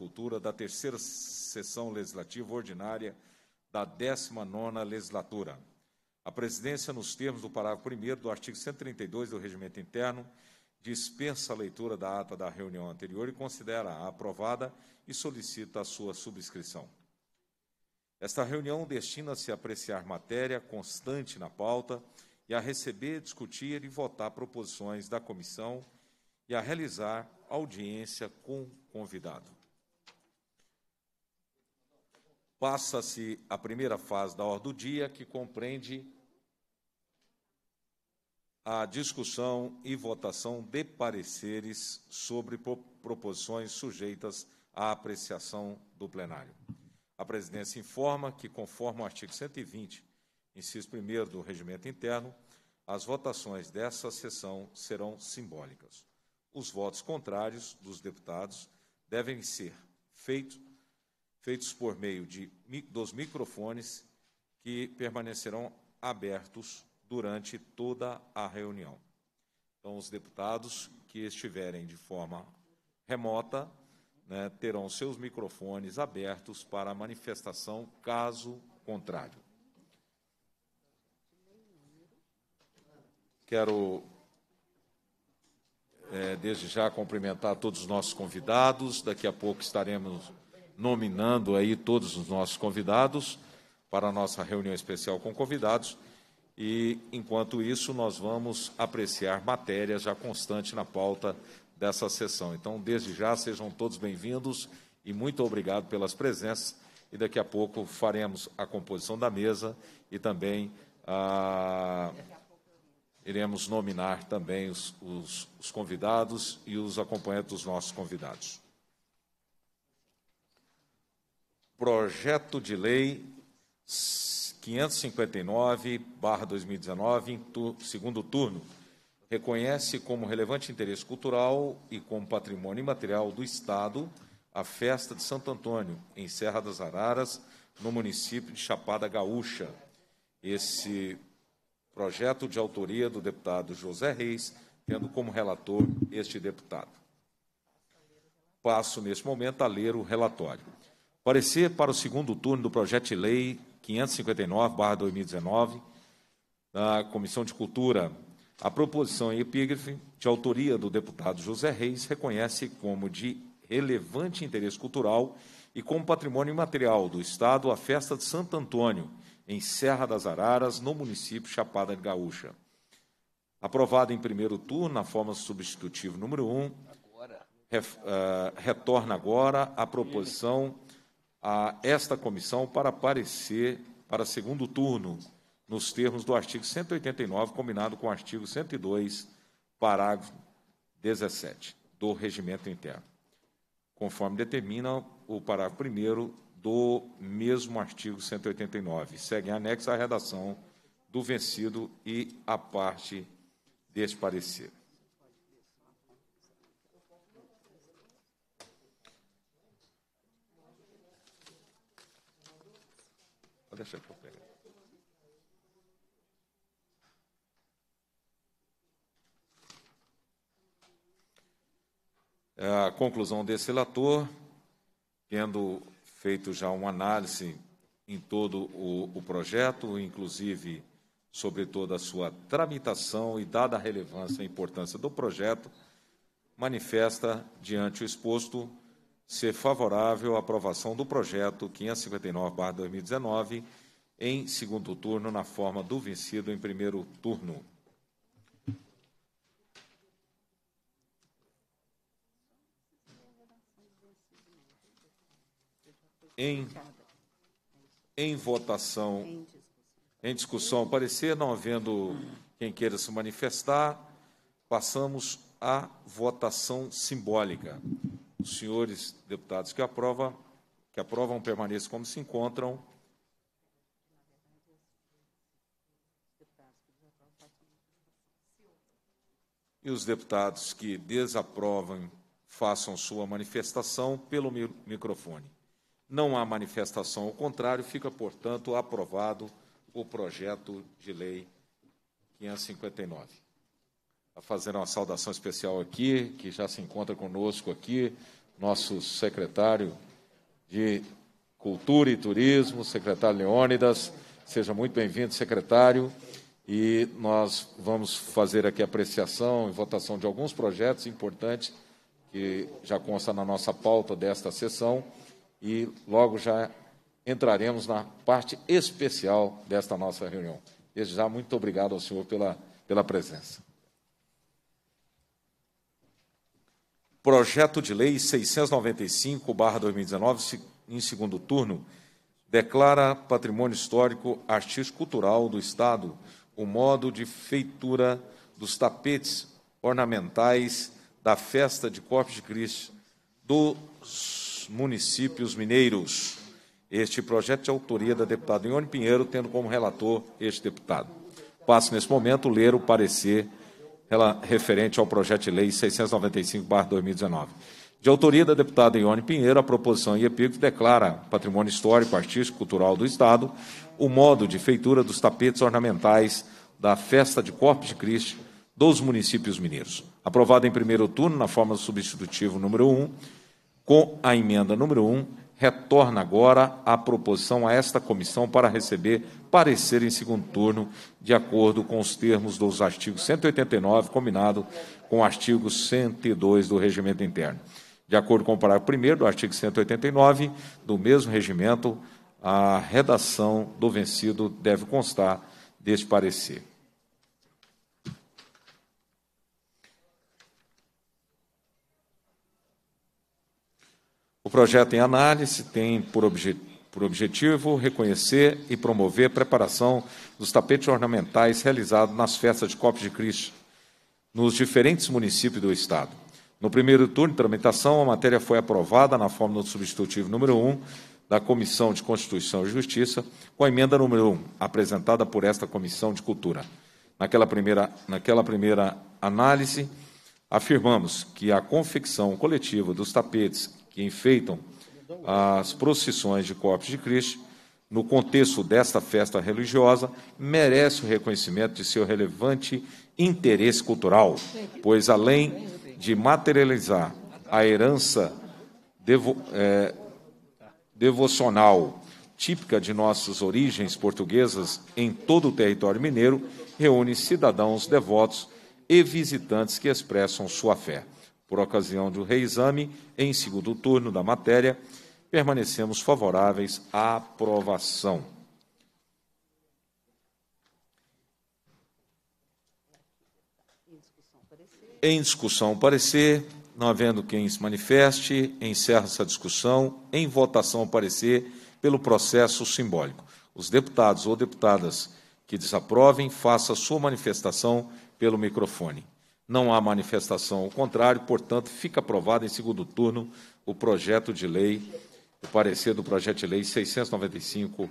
Cultura da terceira sessão legislativa ordinária da 19ª legislatura. A presidência, nos termos do parágrafo 1 do artigo 132 do Regimento Interno, dispensa a leitura da ata da reunião anterior e considera-a aprovada e solicita a sua subscrição. Esta reunião destina-se a apreciar matéria constante na pauta e a receber, discutir e votar proposições da comissão e a realizar audiência com convidado. Passa-se a primeira fase da ordem do dia, que compreende a discussão e votação de pareceres sobre proposições sujeitas à apreciação do plenário. A presidência informa que, conforme o artigo 120, inciso 1 do regimento interno, as votações dessa sessão serão simbólicas. Os votos contrários dos deputados devem ser feitos feitos por meio de, dos microfones que permanecerão abertos durante toda a reunião. Então, os deputados que estiverem de forma remota né, terão seus microfones abertos para manifestação, caso contrário. Quero, é, desde já, cumprimentar todos os nossos convidados. Daqui a pouco estaremos nominando aí todos os nossos convidados para a nossa reunião especial com convidados. E, enquanto isso, nós vamos apreciar matéria já constante na pauta dessa sessão. Então, desde já, sejam todos bem-vindos e muito obrigado pelas presenças. E daqui a pouco faremos a composição da mesa e também ah, iremos nominar também os, os, os convidados e os acompanhantes dos nossos convidados. projeto de lei 559/2019, segundo turno, reconhece como relevante interesse cultural e como patrimônio imaterial do Estado a festa de Santo Antônio, em Serra das Araras, no município de Chapada Gaúcha. Esse projeto de autoria do deputado José Reis, tendo como relator este deputado. Passo, neste momento, a ler o relatório. Parecer para o segundo turno do projeto de lei 559-2019 da Comissão de Cultura. A proposição em epígrafe, de autoria do deputado José Reis, reconhece como de relevante interesse cultural e como patrimônio imaterial do Estado a festa de Santo Antônio, em Serra das Araras, no município Chapada de Gaúcha. Aprovado em primeiro turno, na forma substitutiva número 1, um, ref, uh, retorna agora a proposição a esta comissão para aparecer para segundo turno, nos termos do artigo 189, combinado com o artigo 102, parágrafo 17 do regimento interno, conforme determina o parágrafo 1 do mesmo artigo 189. Segue em anexo a redação do vencido e a parte deste parecer. É a conclusão desse relator, tendo feito já uma análise em todo o, o projeto, inclusive sobre toda a sua tramitação e dada a relevância e importância do projeto, manifesta diante o exposto ser favorável à aprovação do projeto 559-2019 em segundo turno, na forma do vencido em primeiro turno. Em, em votação, em discussão, parecer, não havendo quem queira se manifestar, passamos à votação simbólica. Os senhores deputados que, aprovam que aprovam permaneçam como se encontram. E os deputados que desaprovam façam sua manifestação pelo microfone. Não há manifestação ao contrário, fica, portanto, aprovado o projeto de lei 559. Tá fazer uma saudação especial aqui, que já se encontra conosco aqui, nosso secretário de Cultura e Turismo, secretário Leônidas. Seja muito bem-vindo, secretário. E nós vamos fazer aqui apreciação e votação de alguns projetos importantes que já consta na nossa pauta desta sessão e logo já entraremos na parte especial desta nossa reunião. Desde já, muito obrigado ao senhor pela, pela presença. Projeto de Lei 695-2019, em segundo turno, declara patrimônio histórico artístico-cultural do Estado o modo de feitura dos tapetes ornamentais da festa de Corpus de Cristo dos municípios mineiros. Este projeto de autoria da deputada Ione Pinheiro, tendo como relator este deputado. Passo, nesse momento, ler o parecer ela, referente ao projeto de lei 695-2019. De autoria da deputada Ione Pinheiro, a proposição em epígrafe declara patrimônio histórico, artístico, cultural do Estado o modo de feitura dos tapetes ornamentais da festa de Corpus de Cristo dos municípios mineiros. Aprovada em primeiro turno, na forma do substitutivo número 1, com a emenda número 1, retorna agora a proposição a esta comissão para receber parecer em segundo turno, de acordo com os termos dos artigos 189, combinado com o artigo 102 do Regimento Interno. De acordo com o parágrafo 1 do artigo 189 do mesmo regimento, a redação do vencido deve constar deste parecer. O projeto em análise tem por objetivo por objetivo reconhecer e promover a preparação dos tapetes ornamentais realizados nas festas de Copos de Cristo, nos diferentes municípios do Estado. No primeiro turno de tramitação, a matéria foi aprovada na forma do substitutivo número 1 da Comissão de Constituição e Justiça, com a emenda número 1, apresentada por esta Comissão de Cultura. Naquela primeira, naquela primeira análise, afirmamos que a confecção coletiva dos tapetes que enfeitam as procissões de corpos de Cristo, no contexto desta festa religiosa, merece o reconhecimento de seu relevante interesse cultural, pois além de materializar a herança devo, é, devocional típica de nossas origens portuguesas em todo o território mineiro, reúne cidadãos devotos e visitantes que expressam sua fé. Por ocasião do reexame, em segundo turno da matéria, permanecemos favoráveis à aprovação. Em discussão, parecer. Não havendo quem se manifeste, encerra essa discussão. Em votação, parecer pelo processo simbólico. Os deputados ou deputadas que desaprovem, faça sua manifestação pelo microfone. Não há manifestação ao contrário, portanto, fica aprovado em segundo turno o projeto de lei o parecer do projeto de lei 695/2019.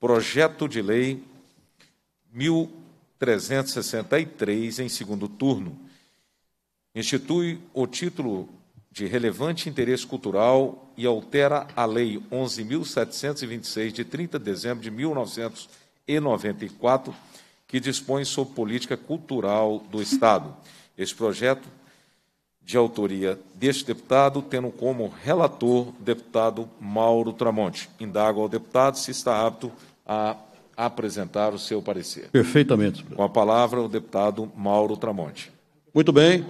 Projeto de lei 1363 em segundo turno institui o título de relevante interesse cultural e altera a lei 11726 de 30 de dezembro de 1994 que dispõe sobre política cultural do Estado. Esse projeto de autoria deste deputado, tendo como relator o deputado Mauro Tramonte. Indago ao deputado se está apto a apresentar o seu parecer. Perfeitamente. Com a palavra, o deputado Mauro Tramonte. Muito bem.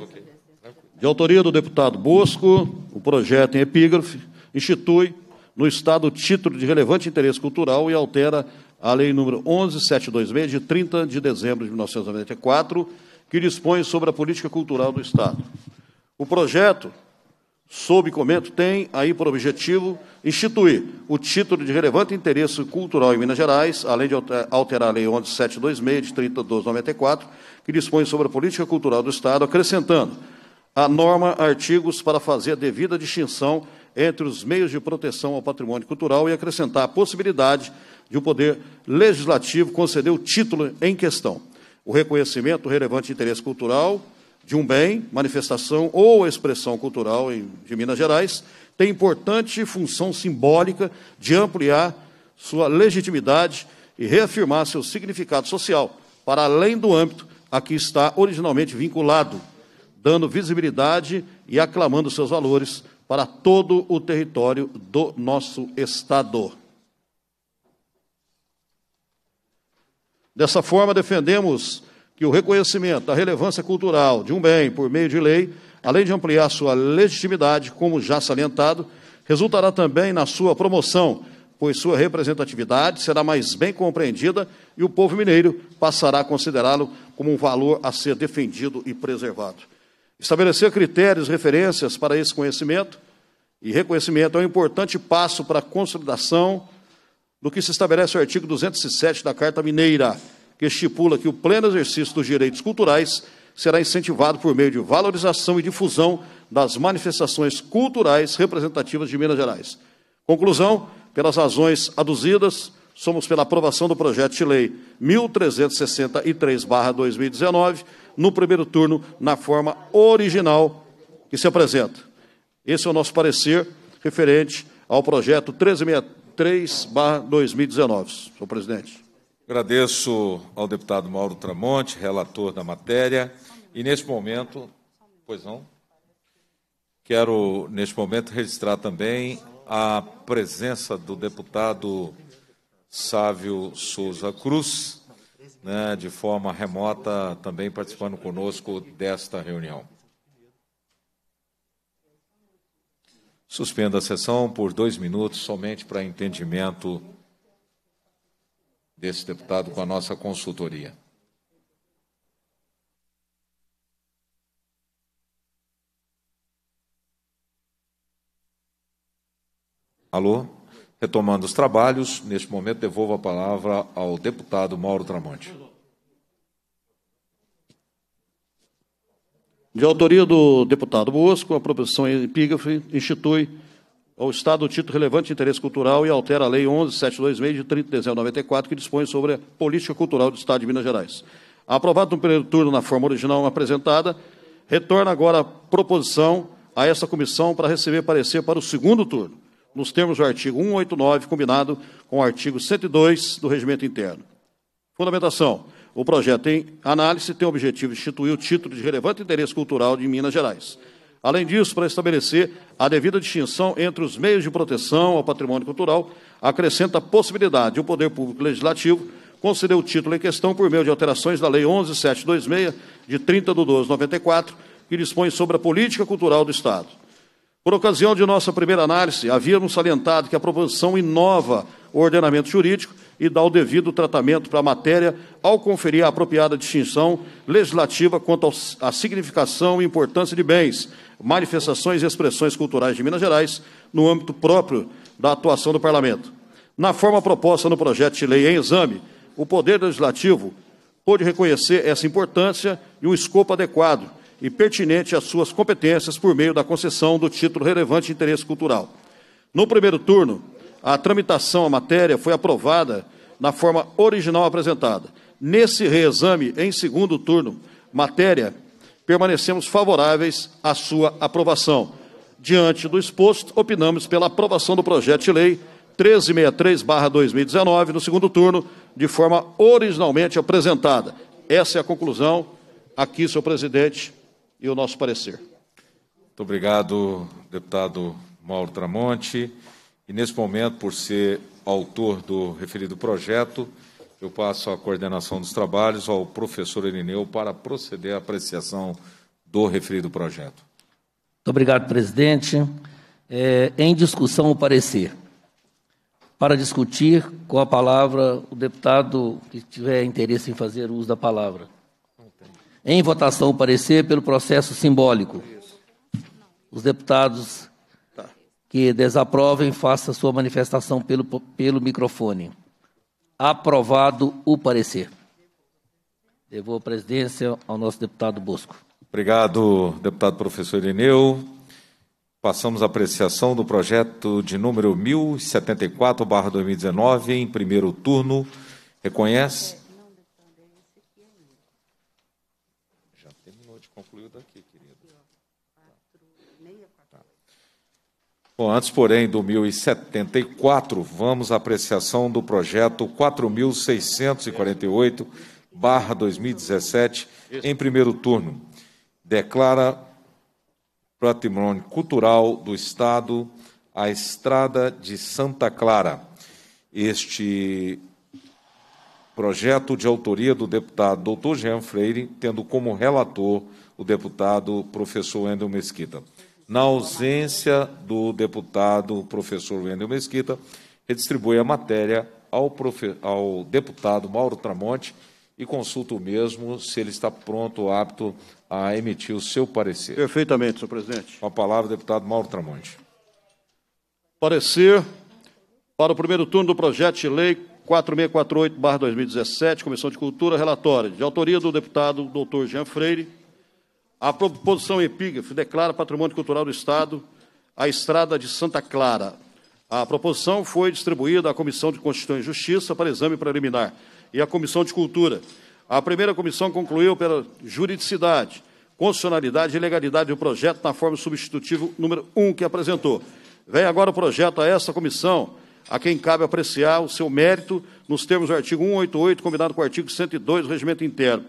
De autoria do deputado Bosco, o projeto em epígrafe institui no Estado título de relevante interesse cultural e altera a Lei número 11726, de 30 de dezembro de 1994, que dispõe sobre a política cultural do Estado. O projeto, sob comento, tem aí por objetivo instituir o título de relevante interesse cultural em Minas Gerais, além de alterar a Lei 11726, de 30 que dispõe sobre a política cultural do Estado, acrescentando a norma artigos para fazer a devida distinção entre os meios de proteção ao patrimônio cultural e acrescentar a possibilidade de o um Poder Legislativo conceder o título em questão. O reconhecimento relevante de interesse cultural de um bem, manifestação ou expressão cultural de Minas Gerais, tem importante função simbólica de ampliar sua legitimidade e reafirmar seu significado social, para além do âmbito a que está originalmente vinculado, dando visibilidade e aclamando seus valores para todo o território do nosso Estado. Dessa forma, defendemos que o reconhecimento da relevância cultural de um bem por meio de lei, além de ampliar sua legitimidade, como já salientado, resultará também na sua promoção, pois sua representatividade será mais bem compreendida e o povo mineiro passará a considerá-lo como um valor a ser defendido e preservado. Estabelecer critérios e referências para esse conhecimento e reconhecimento é um importante passo para a consolidação do que se estabelece o artigo 207 da Carta Mineira que estipula que o pleno exercício dos direitos culturais será incentivado por meio de valorização e difusão das manifestações culturais representativas de Minas Gerais. Conclusão: pelas razões aduzidas, somos pela aprovação do projeto de lei 1363-2019, no primeiro turno, na forma original que se apresenta. Esse é o nosso parecer referente ao projeto 1363-2019, senhor presidente. Agradeço ao deputado Mauro Tramonte, relator da matéria, e neste momento, pois não, quero neste momento registrar também a presença do deputado Sávio Souza Cruz, né, de forma remota, também participando conosco desta reunião. Suspendo a sessão por dois minutos, somente para entendimento desse deputado com a nossa consultoria. Alô? Retomando os trabalhos, neste momento devolvo a palavra ao deputado Mauro Tramonte. De autoria do deputado Bosco, a em epígrafe institui ao Estado o título relevante de interesse cultural e altera a Lei 11726, de 30 de dezembro de 94, que dispõe sobre a política cultural do Estado de Minas Gerais. Aprovado no primeiro turno na forma original apresentada, retorna agora a proposição a esta comissão para receber parecer para o segundo turno, nos termos do artigo 189, combinado com o artigo 102 do Regimento Interno. Fundamentação. O projeto em análise tem o objetivo de instituir o título de relevante interesse cultural de Minas Gerais Além disso, para estabelecer a devida distinção entre os meios de proteção ao patrimônio cultural, acrescenta a possibilidade de o Poder Público Legislativo conceder o título em questão por meio de alterações da Lei 11726, de 30 de 12 de 94, que dispõe sobre a política cultural do Estado. Por ocasião de nossa primeira análise, havíamos salientado que a proposição inova o ordenamento jurídico e dá o devido tratamento para a matéria ao conferir a apropriada distinção legislativa quanto à significação e importância de bens manifestações e expressões culturais de Minas Gerais no âmbito próprio da atuação do Parlamento. Na forma proposta no projeto de lei em exame, o Poder Legislativo pôde reconhecer essa importância e um escopo adequado e pertinente às suas competências por meio da concessão do título relevante de interesse cultural. No primeiro turno, a tramitação à matéria foi aprovada na forma original apresentada. Nesse reexame, em segundo turno, matéria permanecemos favoráveis à sua aprovação. Diante do exposto, opinamos pela aprovação do projeto de lei 1363-2019, no segundo turno, de forma originalmente apresentada. Essa é a conclusão. Aqui, senhor presidente, e o nosso parecer. Muito obrigado, deputado Mauro Tramonte. E, nesse momento, por ser autor do referido projeto, eu passo a coordenação dos trabalhos ao professor Irineu para proceder à apreciação do referido projeto. Muito obrigado, presidente. É, em discussão, o parecer. Para discutir, com a palavra, o deputado que tiver interesse em fazer uso da palavra. Em votação, o parecer pelo processo simbólico. Os deputados tá. que desaprovem, façam sua manifestação pelo, pelo microfone. Aprovado o parecer. Devo a presidência ao nosso deputado Bosco. Obrigado, deputado professor Irineu. Passamos à apreciação do projeto de número 1074-2019, em primeiro turno. Reconhece Bom, antes, porém, do 1074, vamos à apreciação do projeto 4648, 2017, em primeiro turno. Declara patrimônio cultural do Estado a Estrada de Santa Clara. Este projeto de autoria do deputado doutor Jean Freire, tendo como relator o deputado professor Endel Mesquita na ausência do deputado professor Wendel Mesquita, redistribui a matéria ao, profe... ao deputado Mauro Tramonte e consulta o mesmo se ele está pronto ou apto a emitir o seu parecer. Perfeitamente, senhor presidente. Com a palavra, deputado Mauro Tramonte. Parecer para o primeiro turno do projeto de lei 4648-2017, Comissão de Cultura, relatório de autoria do deputado doutor Jean Freire, a proposição epígrafe declara patrimônio cultural do Estado a estrada de Santa Clara. A proposição foi distribuída à Comissão de Constituição e Justiça para exame preliminar e à Comissão de Cultura. A primeira comissão concluiu pela juridicidade, constitucionalidade e legalidade do projeto na forma substitutiva número 1 que apresentou. Vem agora o projeto a esta comissão, a quem cabe apreciar o seu mérito nos termos do artigo 188, combinado com o artigo 102 do Regimento Interno.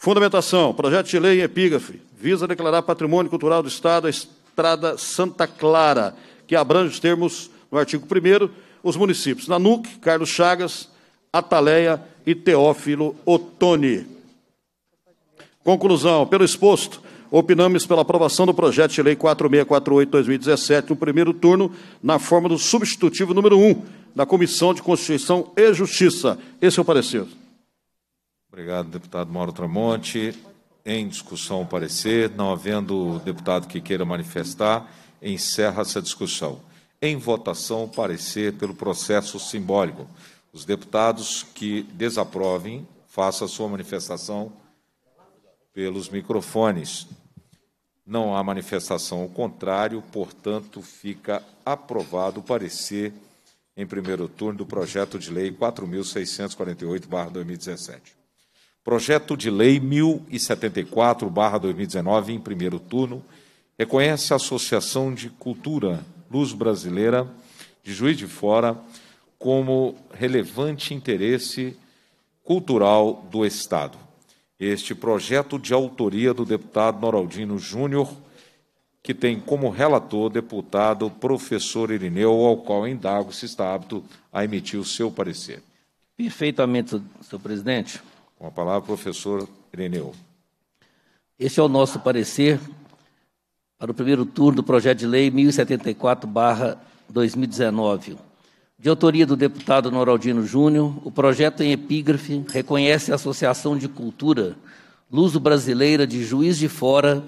Fundamentação. Projeto de lei em epígrafe. Visa declarar patrimônio cultural do Estado a Estrada Santa Clara, que abrange os termos no artigo 1 os municípios Nanuc, Carlos Chagas, Ataleia e Teófilo Otoni. Conclusão. Pelo exposto, opinamos pela aprovação do projeto de lei 4648-2017, no primeiro turno, na forma do substitutivo número 1 da Comissão de Constituição e Justiça. Esse é o parecer. Obrigado, deputado Mauro Tramonte. Em discussão, parecer. Não havendo deputado que queira manifestar, encerra essa discussão. Em votação, parecer pelo processo simbólico. Os deputados que desaprovem, façam sua manifestação pelos microfones. Não há manifestação ao contrário, portanto, fica aprovado o parecer em primeiro turno do projeto de lei 4.648-2017. Projeto de Lei 1074-2019, em primeiro turno, reconhece a Associação de Cultura Luz Brasileira de Juiz de Fora como relevante interesse cultural do Estado. Este projeto de autoria do deputado Noraldino Júnior, que tem como relator deputado professor Irineu, ao qual indago se está apto a emitir o seu parecer. Perfeitamente, senhor presidente. Com a palavra, professor Ireneu. Este é o nosso parecer para o primeiro turno do projeto de lei 1074-2019. De autoria do deputado Noraldino Júnior, o projeto em epígrafe reconhece a Associação de Cultura Luso-Brasileira de Juiz de Fora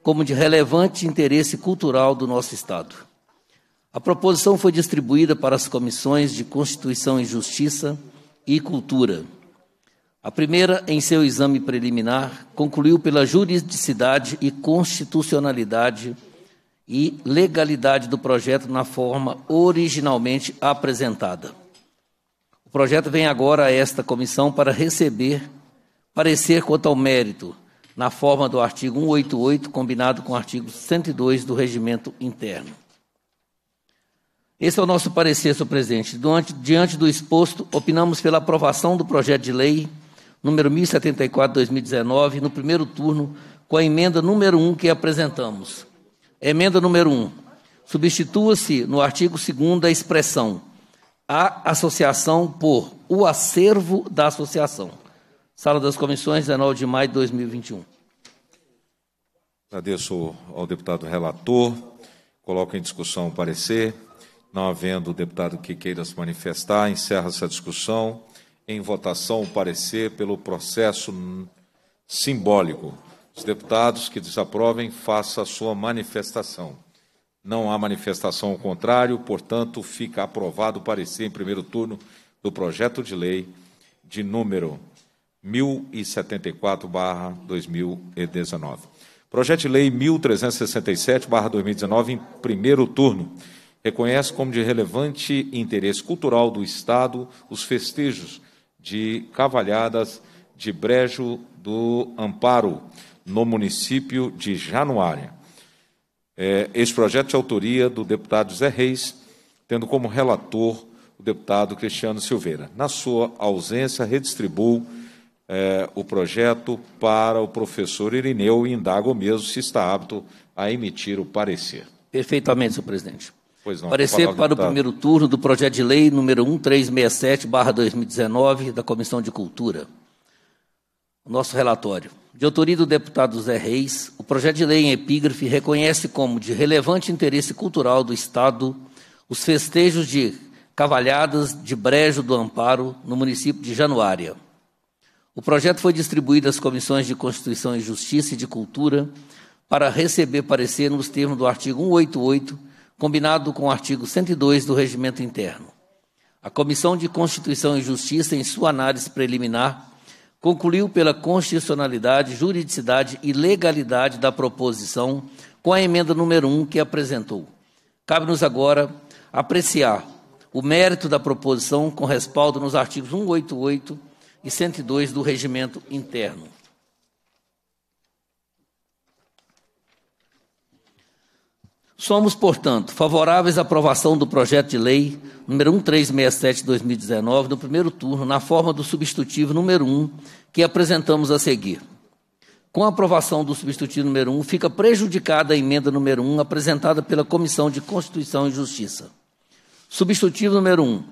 como de relevante interesse cultural do nosso Estado. A proposição foi distribuída para as comissões de Constituição e Justiça e Cultura. A primeira, em seu exame preliminar, concluiu pela juridicidade e constitucionalidade e legalidade do projeto na forma originalmente apresentada. O projeto vem agora a esta comissão para receber parecer quanto ao mérito, na forma do artigo 188, combinado com o artigo 102 do Regimento Interno. Esse é o nosso parecer, senhor presidente. Diante do exposto, opinamos pela aprovação do projeto de lei número 1074, 2019, no primeiro turno, com a emenda número 1 que apresentamos. Emenda número 1. Substitua-se no artigo 2 a expressão a associação por o acervo da associação. Sala das Comissões, 19 de maio de 2021. Agradeço ao deputado relator. Coloco em discussão o parecer. Não havendo o deputado que queira se manifestar, encerra essa discussão em votação o parecer pelo processo simbólico. Os deputados que desaprovem, faça a sua manifestação. Não há manifestação ao contrário, portanto, fica aprovado o parecer em primeiro turno do projeto de lei de número 1074-2019. Projeto de lei 1367-2019, em primeiro turno, reconhece como de relevante interesse cultural do Estado os festejos de Cavalhadas de Brejo do Amparo, no município de Januária. É, este projeto de autoria do deputado Zé Reis, tendo como relator o deputado Cristiano Silveira. Na sua ausência, redistribuo é, o projeto para o professor Irineu e indago mesmo se está apto a emitir o parecer. Perfeitamente, senhor presidente. Não, Parecer para o primeiro turno do projeto de lei número 1367-2019 da Comissão de Cultura. Nosso relatório. De autoria do deputado Zé Reis, o projeto de lei em epígrafe reconhece como de relevante interesse cultural do Estado os festejos de Cavalhadas de Brejo do Amparo, no município de Januária. O projeto foi distribuído às comissões de Constituição e Justiça e de Cultura para receber parecer nos termos do artigo 188 combinado com o artigo 102 do Regimento Interno. A Comissão de Constituição e Justiça, em sua análise preliminar, concluiu pela constitucionalidade, juridicidade e legalidade da proposição com a emenda número 1 que apresentou. Cabe-nos agora apreciar o mérito da proposição com respaldo nos artigos 188 e 102 do Regimento Interno. Somos, portanto, favoráveis à aprovação do projeto de lei número 1367/2019 no primeiro turno, na forma do substitutivo número 1, que apresentamos a seguir. Com a aprovação do substitutivo número 1, fica prejudicada a emenda número 1 apresentada pela Comissão de Constituição e Justiça. Substitutivo número 1.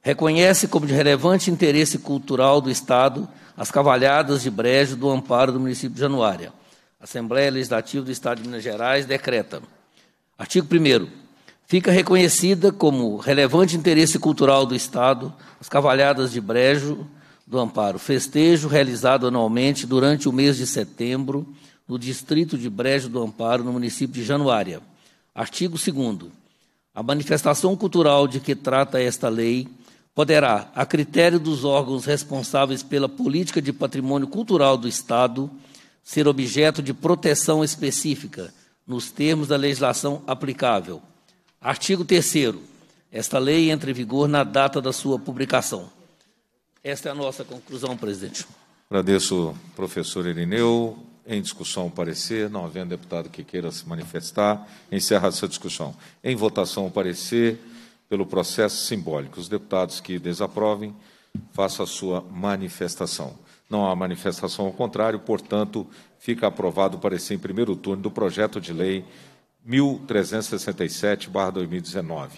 Reconhece como de relevante interesse cultural do Estado as cavalhadas de brejo do amparo do município de Januária. Assembleia Legislativa do Estado de Minas Gerais decreta Artigo 1. Fica reconhecida como relevante interesse cultural do Estado as cavalhadas de brejo do Amparo, festejo realizado anualmente durante o mês de setembro no distrito de Brejo do Amparo, no município de Januária. Artigo 2. A manifestação cultural de que trata esta lei poderá, a critério dos órgãos responsáveis pela política de patrimônio cultural do Estado, ser objeto de proteção específica nos termos da legislação aplicável. Artigo 3 Esta lei entra em vigor na data da sua publicação. Esta é a nossa conclusão, presidente. Agradeço, professor Irineu. Em discussão, o parecer. Não havendo deputado que queira se manifestar, encerra essa discussão. Em votação, o parecer pelo processo simbólico. Os deputados que desaprovem, façam a sua manifestação. Não há manifestação ao contrário, portanto, fica aprovado o parecer em primeiro turno do projeto de lei 1367-2019.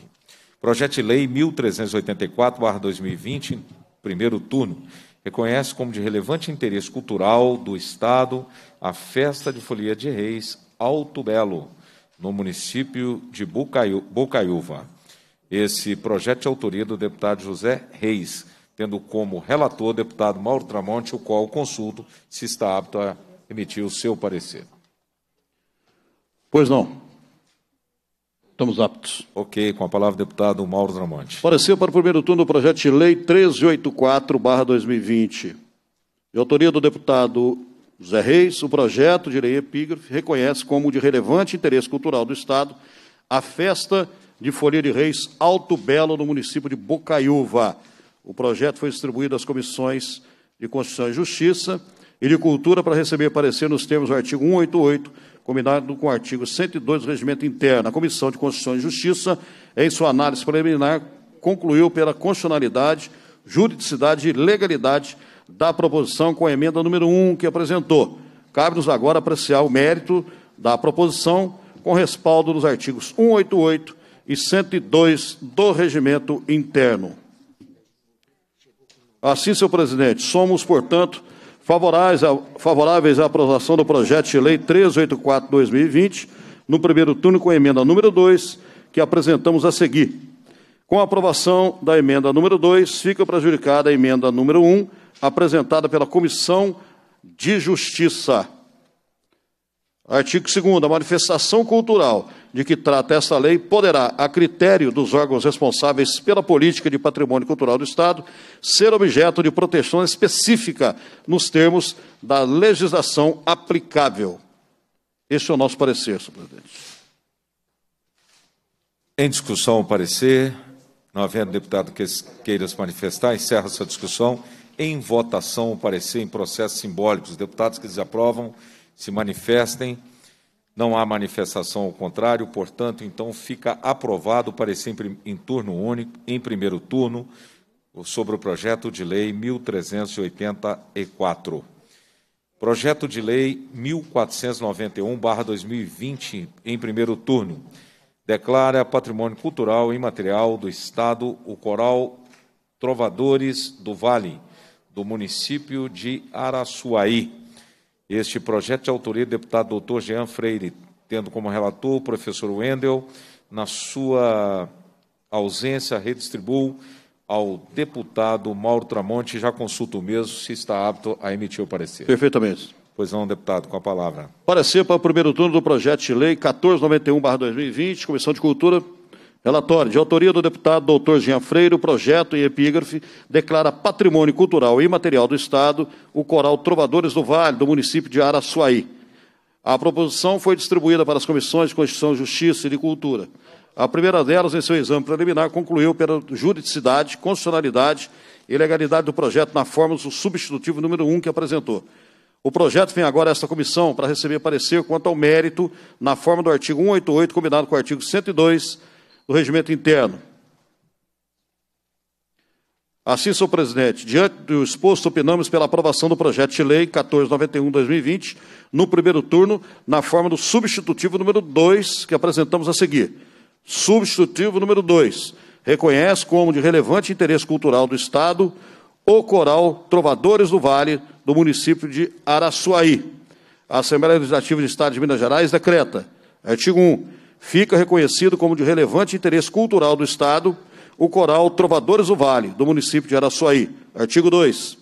Projeto de lei 1384-2020, primeiro turno, reconhece como de relevante interesse cultural do Estado a festa de Folia de Reis Alto Belo, no município de Bocaiúva. Esse projeto de autoria do deputado José Reis tendo como relator o deputado Mauro Tramonte, o qual consulto se está apto a emitir o seu parecer. Pois não. Estamos aptos. Ok, com a palavra o deputado Mauro Tramonte. Parecer para o primeiro turno do projeto de lei 1384-2020. De autoria do deputado Zé Reis, o projeto de lei epígrafe reconhece como de relevante interesse cultural do Estado a festa de Folia de Reis Alto Belo no município de Bocaiúva. O projeto foi distribuído às comissões de Constituição e Justiça e de Cultura para receber parecer nos termos do artigo 188, combinado com o artigo 102 do Regimento Interno. A Comissão de Constituição e Justiça, em sua análise preliminar, concluiu pela constitucionalidade, juridicidade e legalidade da proposição com a emenda número 1 que apresentou. Cabe-nos agora apreciar o mérito da proposição com respaldo dos artigos 188 e 102 do Regimento Interno. Assim, senhor presidente, somos, portanto, favoráveis à, favoráveis à aprovação do projeto de lei 384-2020, no primeiro turno com a emenda número 2, que apresentamos a seguir. Com a aprovação da emenda número 2, fica prejudicada a emenda número 1, um, apresentada pela Comissão de Justiça. Artigo 2 a manifestação cultural de que trata esta lei poderá, a critério dos órgãos responsáveis pela política de patrimônio cultural do Estado, ser objeto de proteção específica nos termos da legislação aplicável. Este é o nosso parecer, senhor presidente. Em discussão o parecer, não havendo deputado que queira se manifestar, encerra essa discussão. Em votação o parecer em processos simbólicos. Os deputados que desaprovam se manifestem. Não há manifestação ao contrário, portanto, então fica aprovado o parecer em turno único, em primeiro turno, sobre o projeto de lei 1384. Projeto de lei 1491/2020 em primeiro turno. Declara patrimônio cultural e imaterial do estado o coral Trovadores do Vale do município de Araçuaí. Este projeto de autoria do deputado doutor Jean Freire, tendo como relator o professor Wendel, na sua ausência, redistribuo ao deputado Mauro Tramonte, já consulto mesmo se está apto a emitir o parecer. Perfeitamente. Pois não, deputado, com a palavra. Parecer para o primeiro turno do projeto de lei 1491-2020, Comissão de Cultura. Relatório de autoria do deputado doutor Jean Freire, o projeto em epígrafe declara patrimônio cultural e imaterial do Estado o coral Trovadores do Vale, do município de Araçuaí. A proposição foi distribuída para as comissões de Constituição, Justiça e de Cultura. A primeira delas, em seu exame preliminar, concluiu pela juridicidade, constitucionalidade e legalidade do projeto na forma do substitutivo número 1 um que apresentou. O projeto vem agora a esta comissão para receber parecer quanto ao mérito na forma do artigo 188, combinado com o artigo 102 do regimento interno. Assim, senhor presidente, diante do exposto, opinamos pela aprovação do projeto de lei 1491-2020, no primeiro turno, na forma do substitutivo número 2, que apresentamos a seguir. Substitutivo número 2. Reconhece como de relevante interesse cultural do Estado o coral Trovadores do Vale, do município de Araçuaí. A Assembleia Legislativa do Estado de Minas Gerais decreta. Artigo 1 fica reconhecido como de relevante interesse cultural do Estado o coral Trovadores do Vale, do município de Araçuaí. Artigo 2.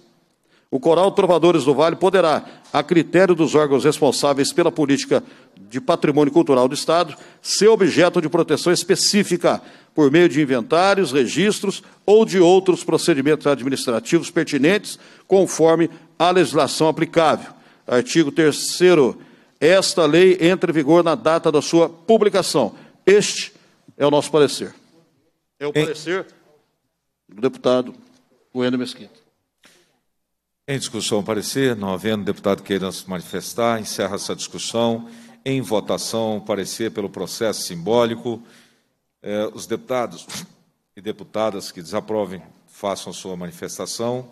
O coral Trovadores do Vale poderá, a critério dos órgãos responsáveis pela política de patrimônio cultural do Estado, ser objeto de proteção específica por meio de inventários, registros ou de outros procedimentos administrativos pertinentes, conforme a legislação aplicável. Artigo 3 esta lei entra em vigor na data da sua publicação. Este é o nosso parecer. É o parecer do deputado Wendel Mesquita. Em discussão, parecer. Não havendo deputado queira se manifestar, encerra essa discussão. Em votação, parecer pelo processo simbólico. É, os deputados e deputadas que desaprovem, façam sua manifestação.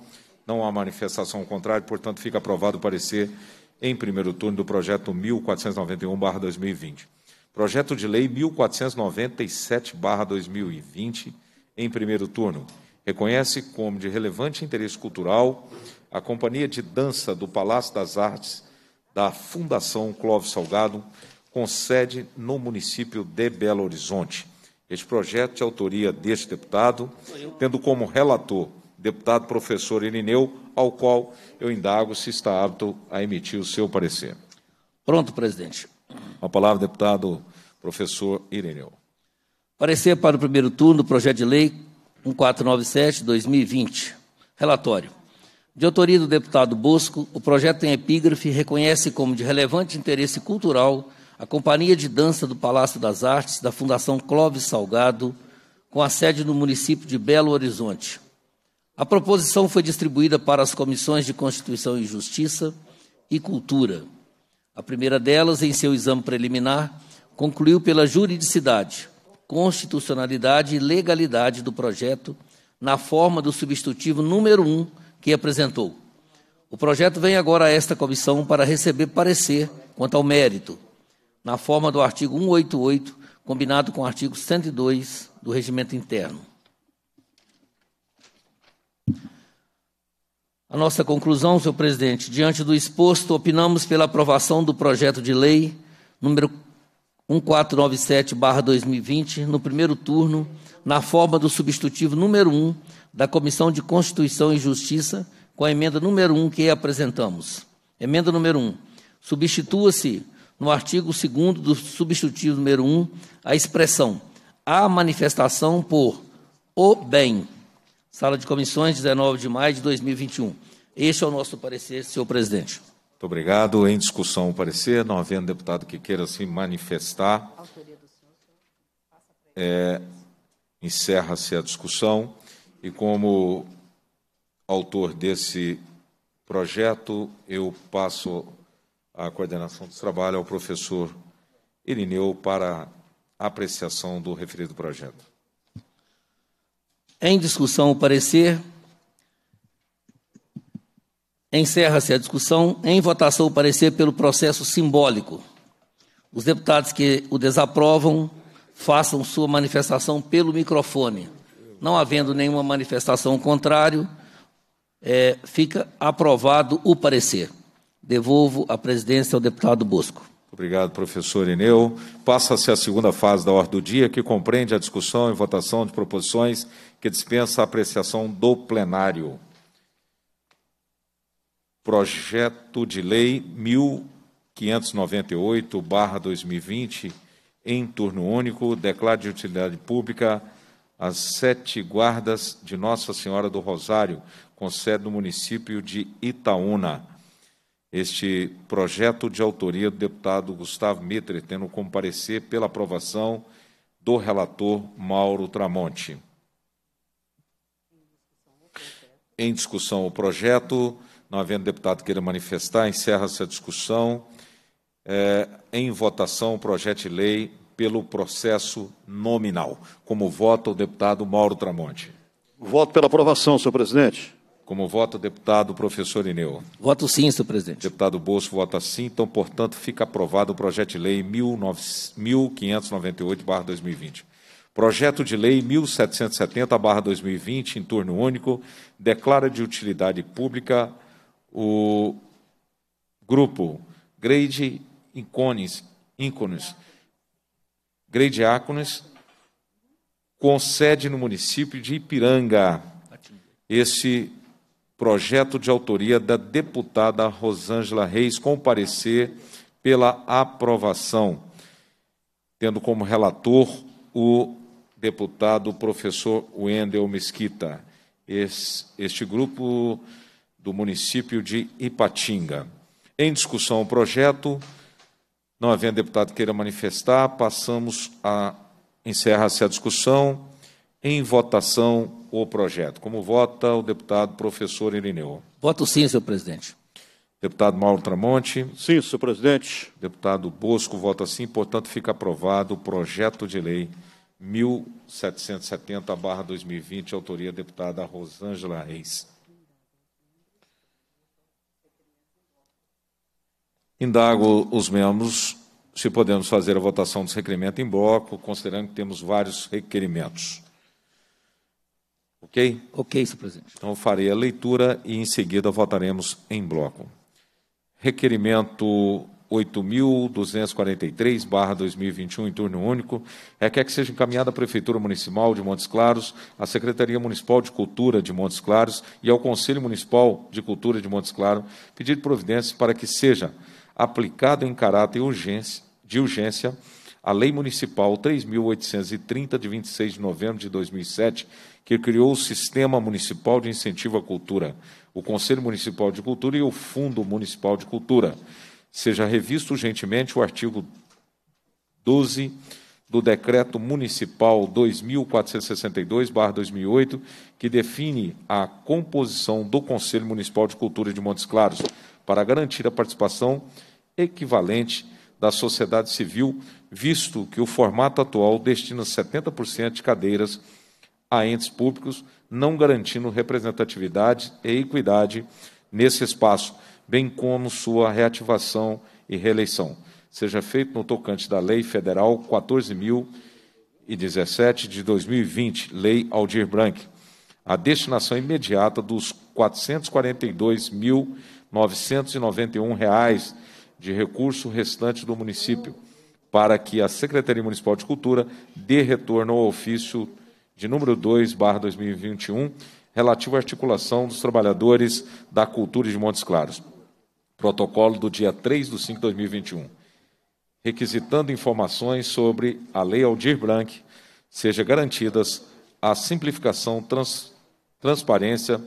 Não há manifestação contrária, portanto, fica aprovado o parecer em primeiro turno do projeto 1491-2020. Projeto de lei 1497-2020, em primeiro turno. Reconhece como de relevante interesse cultural a Companhia de Dança do Palácio das Artes da Fundação Clóvis Salgado, com sede no município de Belo Horizonte. Este projeto de autoria deste deputado, tendo como relator deputado professor Irineu, ao qual eu indago se está apto a emitir o seu parecer. Pronto, presidente. A palavra, deputado professor Irineu. Parecer para o primeiro turno, projeto de lei 1497-2020. Relatório. De autoria do deputado Bosco, o projeto em epígrafe reconhece como de relevante interesse cultural a Companhia de Dança do Palácio das Artes da Fundação Clóvis Salgado, com a sede no município de Belo Horizonte, a proposição foi distribuída para as comissões de Constituição e Justiça e Cultura. A primeira delas, em seu exame preliminar, concluiu pela juridicidade, constitucionalidade e legalidade do projeto na forma do substitutivo número 1 um que apresentou. O projeto vem agora a esta comissão para receber parecer quanto ao mérito, na forma do artigo 188, combinado com o artigo 102 do Regimento Interno. A nossa conclusão, senhor presidente, diante do exposto, opinamos pela aprovação do projeto de lei número 1497/2020 no primeiro turno, na forma do substitutivo número 1 da Comissão de Constituição e Justiça, com a emenda número 1 que apresentamos. Emenda número 1. Substitua-se no artigo 2 do substitutivo número 1 a expressão a manifestação por o bem Sala de Comissões, 19 de maio de 2021. Este é o nosso parecer, senhor presidente. Muito obrigado. Em discussão o parecer, não havendo deputado que queira se manifestar, é, encerra-se a discussão e como autor desse projeto, eu passo a coordenação do trabalho ao professor Irineu para apreciação do referido projeto. Em discussão o parecer. Encerra-se a discussão. Em votação o parecer pelo processo simbólico. Os deputados que o desaprovam façam sua manifestação pelo microfone. Não havendo nenhuma manifestação contrária, é, fica aprovado o parecer. Devolvo a presidência ao deputado Bosco. Obrigado, professor Ineu. Passa-se a segunda fase da ordem do dia, que compreende a discussão e votação de proposições que dispensa a apreciação do plenário. Projeto de Lei 1598-2020, em turno único, declara de utilidade pública as sete guardas de Nossa Senhora do Rosário, com sede no município de Itaúna. Este projeto de autoria do deputado Gustavo Mitre, tendo como parecer pela aprovação do relator Mauro Tramonte. em discussão o projeto. Não havendo deputado queira manifestar, encerra-se a discussão. É, em votação o projeto de lei pelo processo nominal. Como vota o deputado Mauro Tramonte? Voto pela aprovação, senhor presidente. Como vota o deputado professor Ineu? Voto sim, senhor presidente. Deputado Bolso vota sim, então, portanto, fica aprovado o projeto de lei 1598-2020. Projeto de Lei 1770-2020, em turno único, declara de utilidade pública o grupo Grade Incones, Incones Grade Acones com sede no município de Ipiranga. Esse projeto de autoria da deputada Rosângela Reis, com parecer pela aprovação, tendo como relator o deputado professor Wendel Mesquita. Este grupo do município de Ipatinga. Em discussão o projeto, não havendo deputado queira manifestar, passamos a encerra-se a discussão. Em votação o projeto. Como vota o deputado professor Irineu? Voto sim, senhor presidente. Deputado Mauro Tramonte. Sim, senhor presidente. Deputado Bosco vota sim, portanto fica aprovado o projeto de lei 1770-2020, autoria deputada Rosângela Reis. Indago os membros se podemos fazer a votação dos requerimentos em bloco, considerando que temos vários requerimentos. Ok? Ok, senhor presidente. Então farei a leitura e em seguida votaremos em bloco. Requerimento 8.243-2021, em turno único, requer é, que seja encaminhada à Prefeitura Municipal de Montes Claros, à Secretaria Municipal de Cultura de Montes Claros e ao Conselho Municipal de Cultura de Montes Claros pedido de providências para que seja aplicado em caráter de urgência a Lei Municipal 3.830, de 26 de novembro de 2007, que criou o Sistema Municipal de Incentivo à Cultura, o Conselho Municipal de Cultura e o Fundo Municipal de Cultura seja revisto urgentemente o artigo 12 do Decreto Municipal 2462-2008, que define a composição do Conselho Municipal de Cultura de Montes Claros, para garantir a participação equivalente da sociedade civil, visto que o formato atual destina 70% de cadeiras a entes públicos, não garantindo representatividade e equidade nesse espaço bem como sua reativação e reeleição, seja feito no tocante da Lei Federal 14.017 de 2020, Lei Aldir Blanc, a destinação imediata dos R$ 442.991 de recurso restante do município, para que a Secretaria Municipal de Cultura dê retorno ao ofício de número 2, barra 2021, relativo à articulação dos trabalhadores da cultura de Montes Claros protocolo do dia 3 de 5 de 2021, requisitando informações sobre a Lei Aldir Blanc, seja garantidas a simplificação, trans, transparência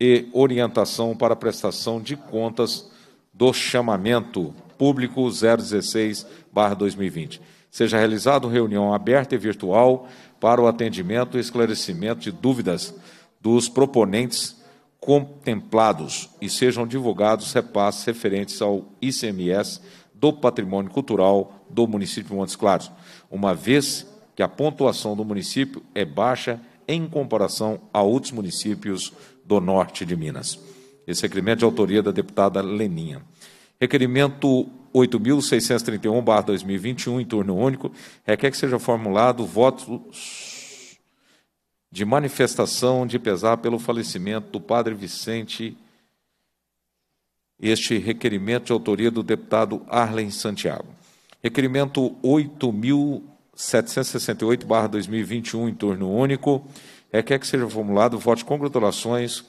e orientação para a prestação de contas do chamamento público 016-2020. Seja realizada reunião aberta e virtual para o atendimento e esclarecimento de dúvidas dos proponentes contemplados e sejam divulgados repasses referentes ao ICMS do patrimônio cultural do município de Montes Claros, uma vez que a pontuação do município é baixa em comparação a outros municípios do norte de Minas. Esse requerimento é de autoria da deputada Leninha. Requerimento 8.631-2021, em turno único, requer que seja formulado voto de manifestação de pesar pelo falecimento do padre Vicente, este requerimento de autoria do deputado Arlen Santiago. Requerimento 8.768-2021, em turno único, é, é que seja formulado voto de congratulações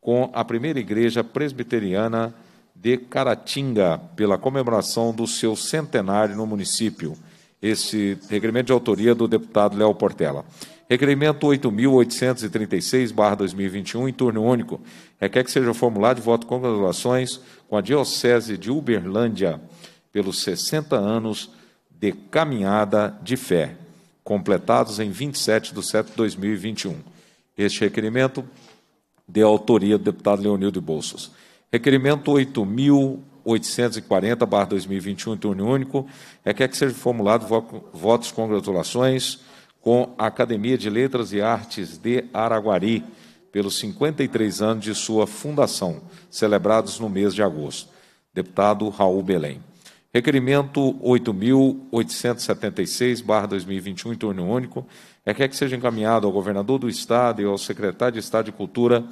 com a primeira igreja presbiteriana de Caratinga pela comemoração do seu centenário no município. Esse requerimento de autoria do deputado Léo Portela. Requerimento 8.836-2021, em turno único. Requer que seja formulado voto com congratulações com a Diocese de Uberlândia pelos 60 anos de caminhada de fé, completados em 27 de setembro de 2021. Este requerimento de autoria do deputado Leonildo Bolsos. Requerimento 8.840-2021, em turno único. Requer que seja formulado votos com congratulações com a Academia de Letras e Artes de Araguari, pelos 53 anos de sua fundação, celebrados no mês de agosto. Deputado Raul Belém. Requerimento 8.876-2021, em turno único, é, é que seja encaminhado ao governador do Estado e ao secretário de Estado de Cultura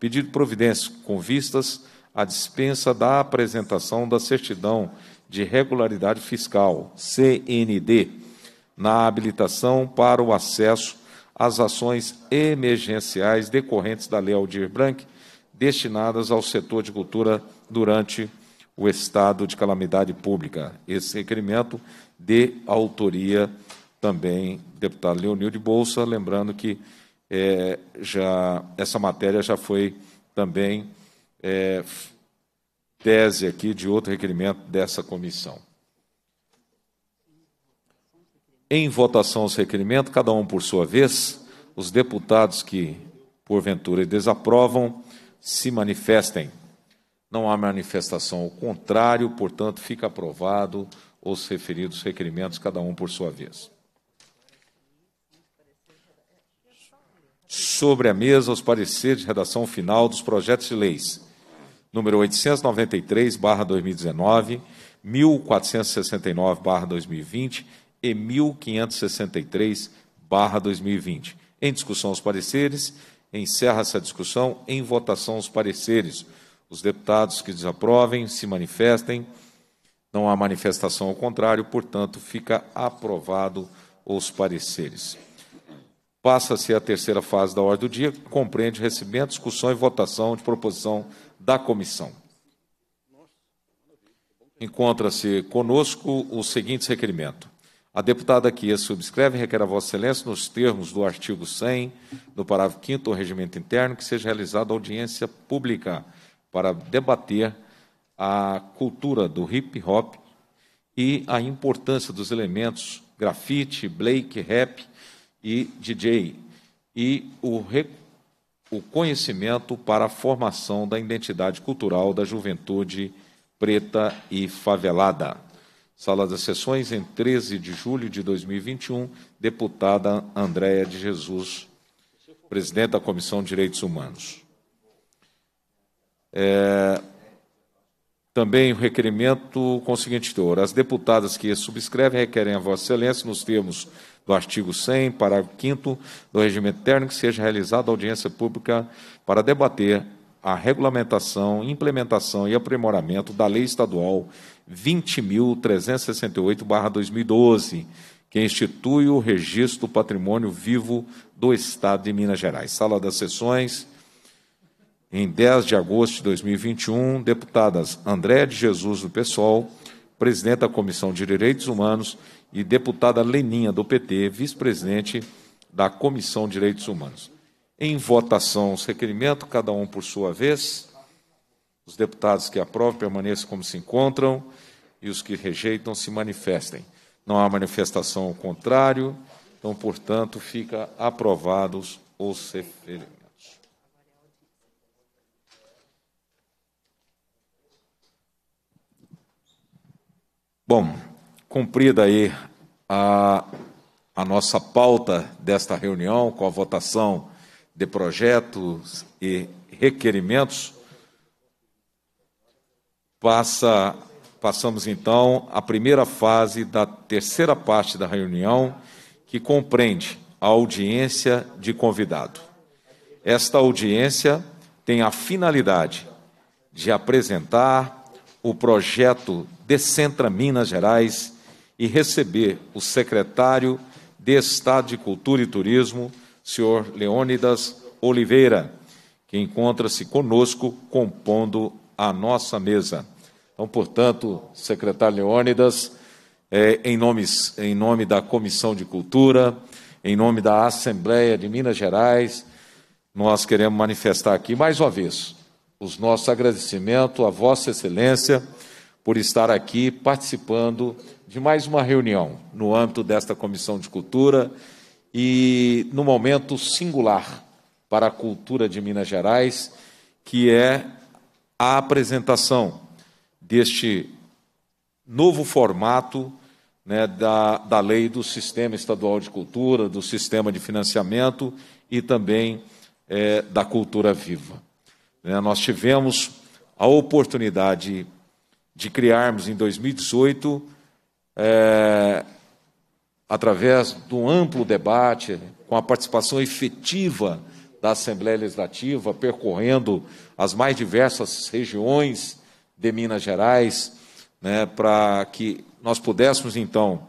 pedido providência providências com vistas à dispensa da apresentação da certidão de regularidade fiscal, CND, na habilitação para o acesso às ações emergenciais decorrentes da Lei Aldir Blanc, destinadas ao setor de cultura durante o estado de calamidade pública. Esse requerimento de autoria também deputado Leonil de Bolsa, lembrando que é, já essa matéria já foi também é, tese aqui de outro requerimento dessa comissão. Em votação os requerimentos, cada um por sua vez, os deputados que, porventura, desaprovam, se manifestem. Não há manifestação ao contrário, portanto, fica aprovado os referidos requerimentos, cada um por sua vez. Sobre a mesa, os pareceres de redação final dos projetos de leis número 893, barra 2019, 1469, barra 2020, e 1563/2020. Em discussão os pareceres, encerra se a discussão, em votação os pareceres. Os deputados que desaprovem se manifestem. Não há manifestação ao contrário, portanto, fica aprovado os pareceres. Passa-se a terceira fase da ordem do dia, compreende recebimento, discussão e votação de proposição da comissão. Encontra-se conosco o seguinte requerimento: a deputada que a subscreve requer a Vossa Excelência, nos termos do artigo 100, do parágrafo 5 do Regimento Interno, que seja realizada audiência pública para debater a cultura do hip hop e a importância dos elementos grafite, blake, rap e DJ, e o, re... o conhecimento para a formação da identidade cultural da juventude preta e favelada. Sala das Sessões, em 13 de julho de 2021, deputada Andréa de Jesus, presidente da Comissão de Direitos Humanos. É, também o requerimento com o seguinte teor. As deputadas que subscrevem requerem a Vossa Excelência, nos termos do artigo 100, parágrafo 5 do Regimento Interno, que seja realizada audiência pública para debater a regulamentação, implementação e aprimoramento da Lei Estadual 20.368-2012, que institui o registro do patrimônio vivo do Estado de Minas Gerais. Sala das sessões, em 10 de agosto de 2021, deputadas André de Jesus, do PSOL, presidente da Comissão de Direitos Humanos, e deputada Leninha, do PT, vice-presidente da Comissão de Direitos Humanos. Em votação, os requerimentos, cada um por sua vez. Os deputados que aprovam permaneçam como se encontram e os que rejeitam se manifestem. Não há manifestação ao contrário, então, portanto, fica aprovados os referimentos. Bom, cumprida aí a, a nossa pauta desta reunião com a votação de projetos e requerimentos, Passa, passamos então à primeira fase da terceira parte da reunião, que compreende a audiência de convidado. Esta audiência tem a finalidade de apresentar o projeto Decentra Minas Gerais e receber o secretário de Estado de Cultura e Turismo, senhor Leônidas Oliveira, que encontra-se conosco compondo a nossa mesa. Então, portanto, secretário Leônidas, é, em, nomes, em nome da Comissão de Cultura, em nome da Assembleia de Minas Gerais, nós queremos manifestar aqui mais uma vez os nossos agradecimentos a Vossa Excelência por estar aqui participando de mais uma reunião no âmbito desta Comissão de Cultura e no momento singular para a cultura de Minas Gerais, que é a apresentação deste novo formato né, da, da lei do Sistema Estadual de Cultura, do Sistema de Financiamento e também é, da Cultura Viva. Né, nós tivemos a oportunidade de criarmos em 2018, é, através de um amplo debate, com a participação efetiva da Assembleia Legislativa, percorrendo as mais diversas regiões de Minas Gerais, né, para que nós pudéssemos, então,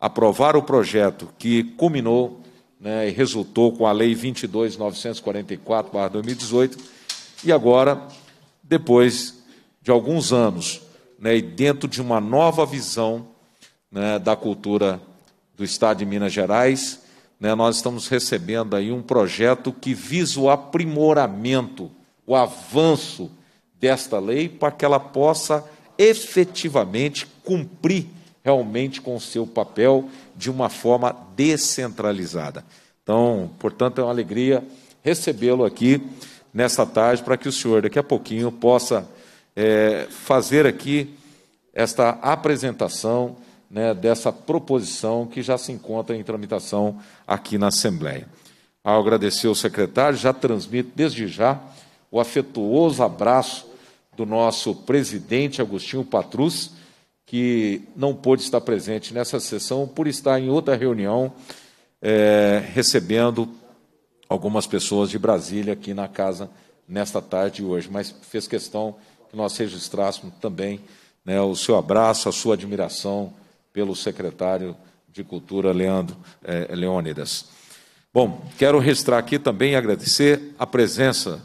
aprovar o projeto que culminou né, e resultou com a Lei 22.944-2018, e agora, depois de alguns anos, né, e dentro de uma nova visão né, da cultura do Estado de Minas Gerais, né, nós estamos recebendo aí um projeto que visa o aprimoramento, o avanço desta lei para que ela possa efetivamente cumprir realmente com o seu papel de uma forma descentralizada. Então, portanto, é uma alegria recebê-lo aqui nesta tarde para que o senhor daqui a pouquinho possa é, fazer aqui esta apresentação né, dessa proposição que já se encontra em tramitação aqui na Assembleia. Ao agradecer o secretário, já transmito desde já o afetuoso abraço do nosso presidente Agostinho Patrus, que não pôde estar presente nessa sessão por estar em outra reunião é, recebendo algumas pessoas de Brasília aqui na casa nesta tarde e hoje, mas fez questão que nós registrássemos também né, o seu abraço, a sua admiração pelo secretário de Cultura, Leandro é, Leônidas. Bom, quero registrar aqui também e agradecer a presença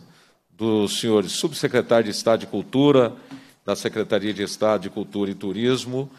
dos senhores subsecretário de Estado de Cultura, da Secretaria de Estado de Cultura e Turismo,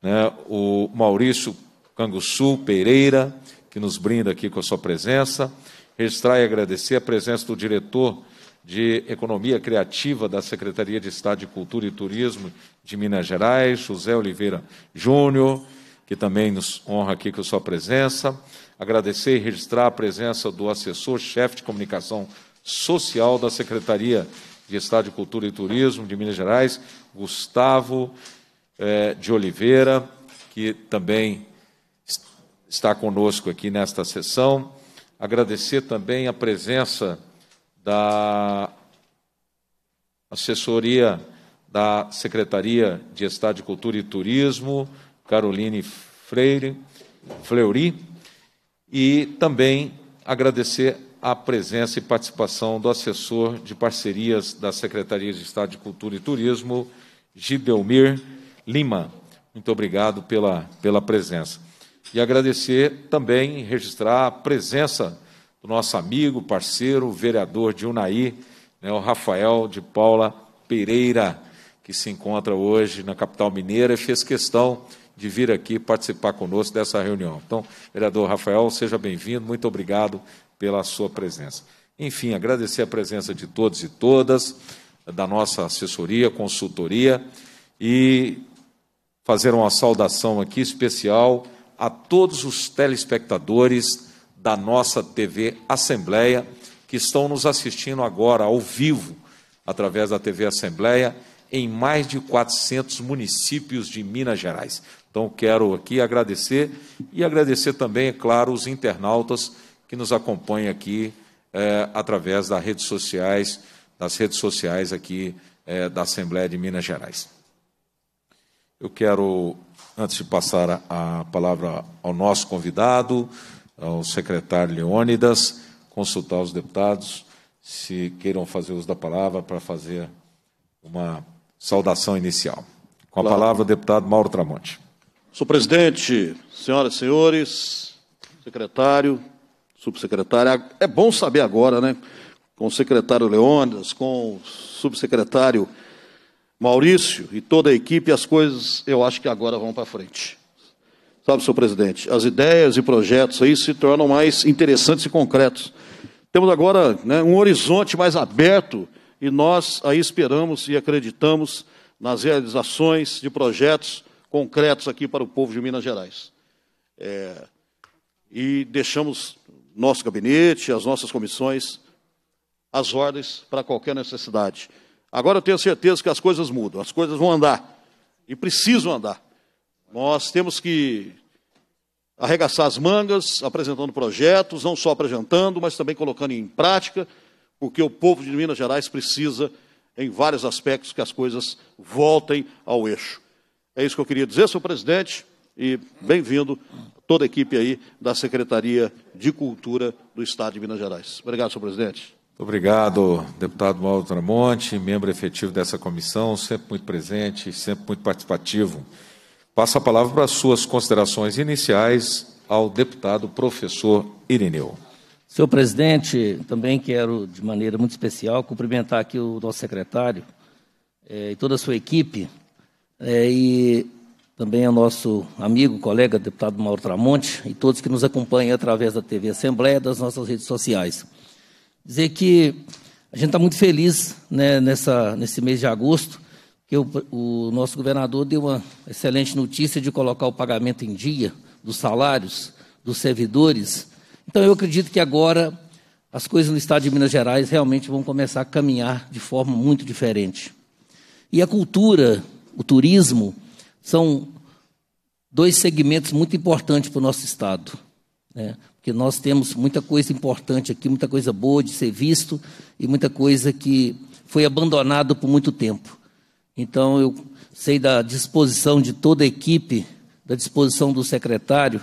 né, o Maurício Canguçu Pereira, que nos brinda aqui com a sua presença. Registrar e agradecer a presença do diretor de Economia Criativa da Secretaria de Estado de Cultura e Turismo de Minas Gerais, José Oliveira Júnior, que também nos honra aqui com a sua presença. Agradecer e registrar a presença do assessor-chefe de comunicação Social da Secretaria de Estado de Cultura e Turismo de Minas Gerais, Gustavo eh, de Oliveira, que também está conosco aqui nesta sessão. Agradecer também a presença da assessoria da Secretaria de Estado de Cultura e Turismo, Caroline Freire, Fleury, e também agradecer a presença e participação do assessor de parcerias da Secretaria de Estado de Cultura e Turismo, Gidelmir Lima. Muito obrigado pela, pela presença. E agradecer também, registrar a presença do nosso amigo, parceiro, vereador de Unai, né, o Rafael de Paula Pereira, que se encontra hoje na capital mineira e fez questão de vir aqui participar conosco dessa reunião. Então, vereador Rafael, seja bem-vindo, muito obrigado pela sua presença. Enfim, agradecer a presença de todos e todas, da nossa assessoria, consultoria, e fazer uma saudação aqui especial a todos os telespectadores da nossa TV Assembleia, que estão nos assistindo agora ao vivo, através da TV Assembleia, em mais de 400 municípios de Minas Gerais. Então, quero aqui agradecer e agradecer também, é claro, os internautas que nos acompanha aqui é, através das redes sociais, das redes sociais aqui é, da Assembleia de Minas Gerais. Eu quero, antes de passar a palavra ao nosso convidado, ao secretário Leônidas, consultar os deputados se queiram fazer uso da palavra para fazer uma saudação inicial. Com a claro. palavra, o deputado Mauro Tramonte. Senhor presidente, senhoras e senhores, secretário, subsecretária. É bom saber agora, né? Com o secretário Leônidas, com o subsecretário Maurício e toda a equipe, as coisas eu acho que agora vão para frente. Sabe, senhor presidente, as ideias e projetos aí se tornam mais interessantes e concretos. Temos agora né, um horizonte mais aberto e nós aí esperamos e acreditamos nas realizações de projetos concretos aqui para o povo de Minas Gerais. É, e deixamos nosso gabinete, as nossas comissões, as ordens para qualquer necessidade. Agora eu tenho certeza que as coisas mudam, as coisas vão andar e precisam andar. Nós temos que arregaçar as mangas, apresentando projetos, não só apresentando, mas também colocando em prática, porque o povo de Minas Gerais precisa, em vários aspectos, que as coisas voltem ao eixo. É isso que eu queria dizer, senhor presidente, e bem-vindo toda a equipe aí da Secretaria de Cultura do Estado de Minas Gerais. Obrigado, senhor presidente. Muito obrigado, deputado Mauro Tramonte, membro efetivo dessa comissão, sempre muito presente, sempre muito participativo. Passo a palavra para as suas considerações iniciais ao deputado professor Irineu. Senhor presidente, também quero, de maneira muito especial, cumprimentar aqui o nosso secretário é, e toda a sua equipe. É, e também ao nosso amigo, colega, deputado Mauro Tramonte e todos que nos acompanham através da TV Assembleia, das nossas redes sociais. Dizer que a gente está muito feliz né, nessa, nesse mês de agosto, que o, o, nosso governador deu uma excelente notícia de colocar o pagamento em dia dos salários dos servidores. Então, eu acredito que agora as coisas no estado de Minas Gerais realmente vão começar a caminhar de forma muito diferente. E a cultura, o turismo, são dois segmentos muito importantes para o nosso Estado. Né? Porque nós temos muita coisa importante aqui, muita coisa boa de ser visto e muita coisa que foi abandonada por muito tempo. Então, eu sei da disposição de toda a equipe, da disposição do secretário.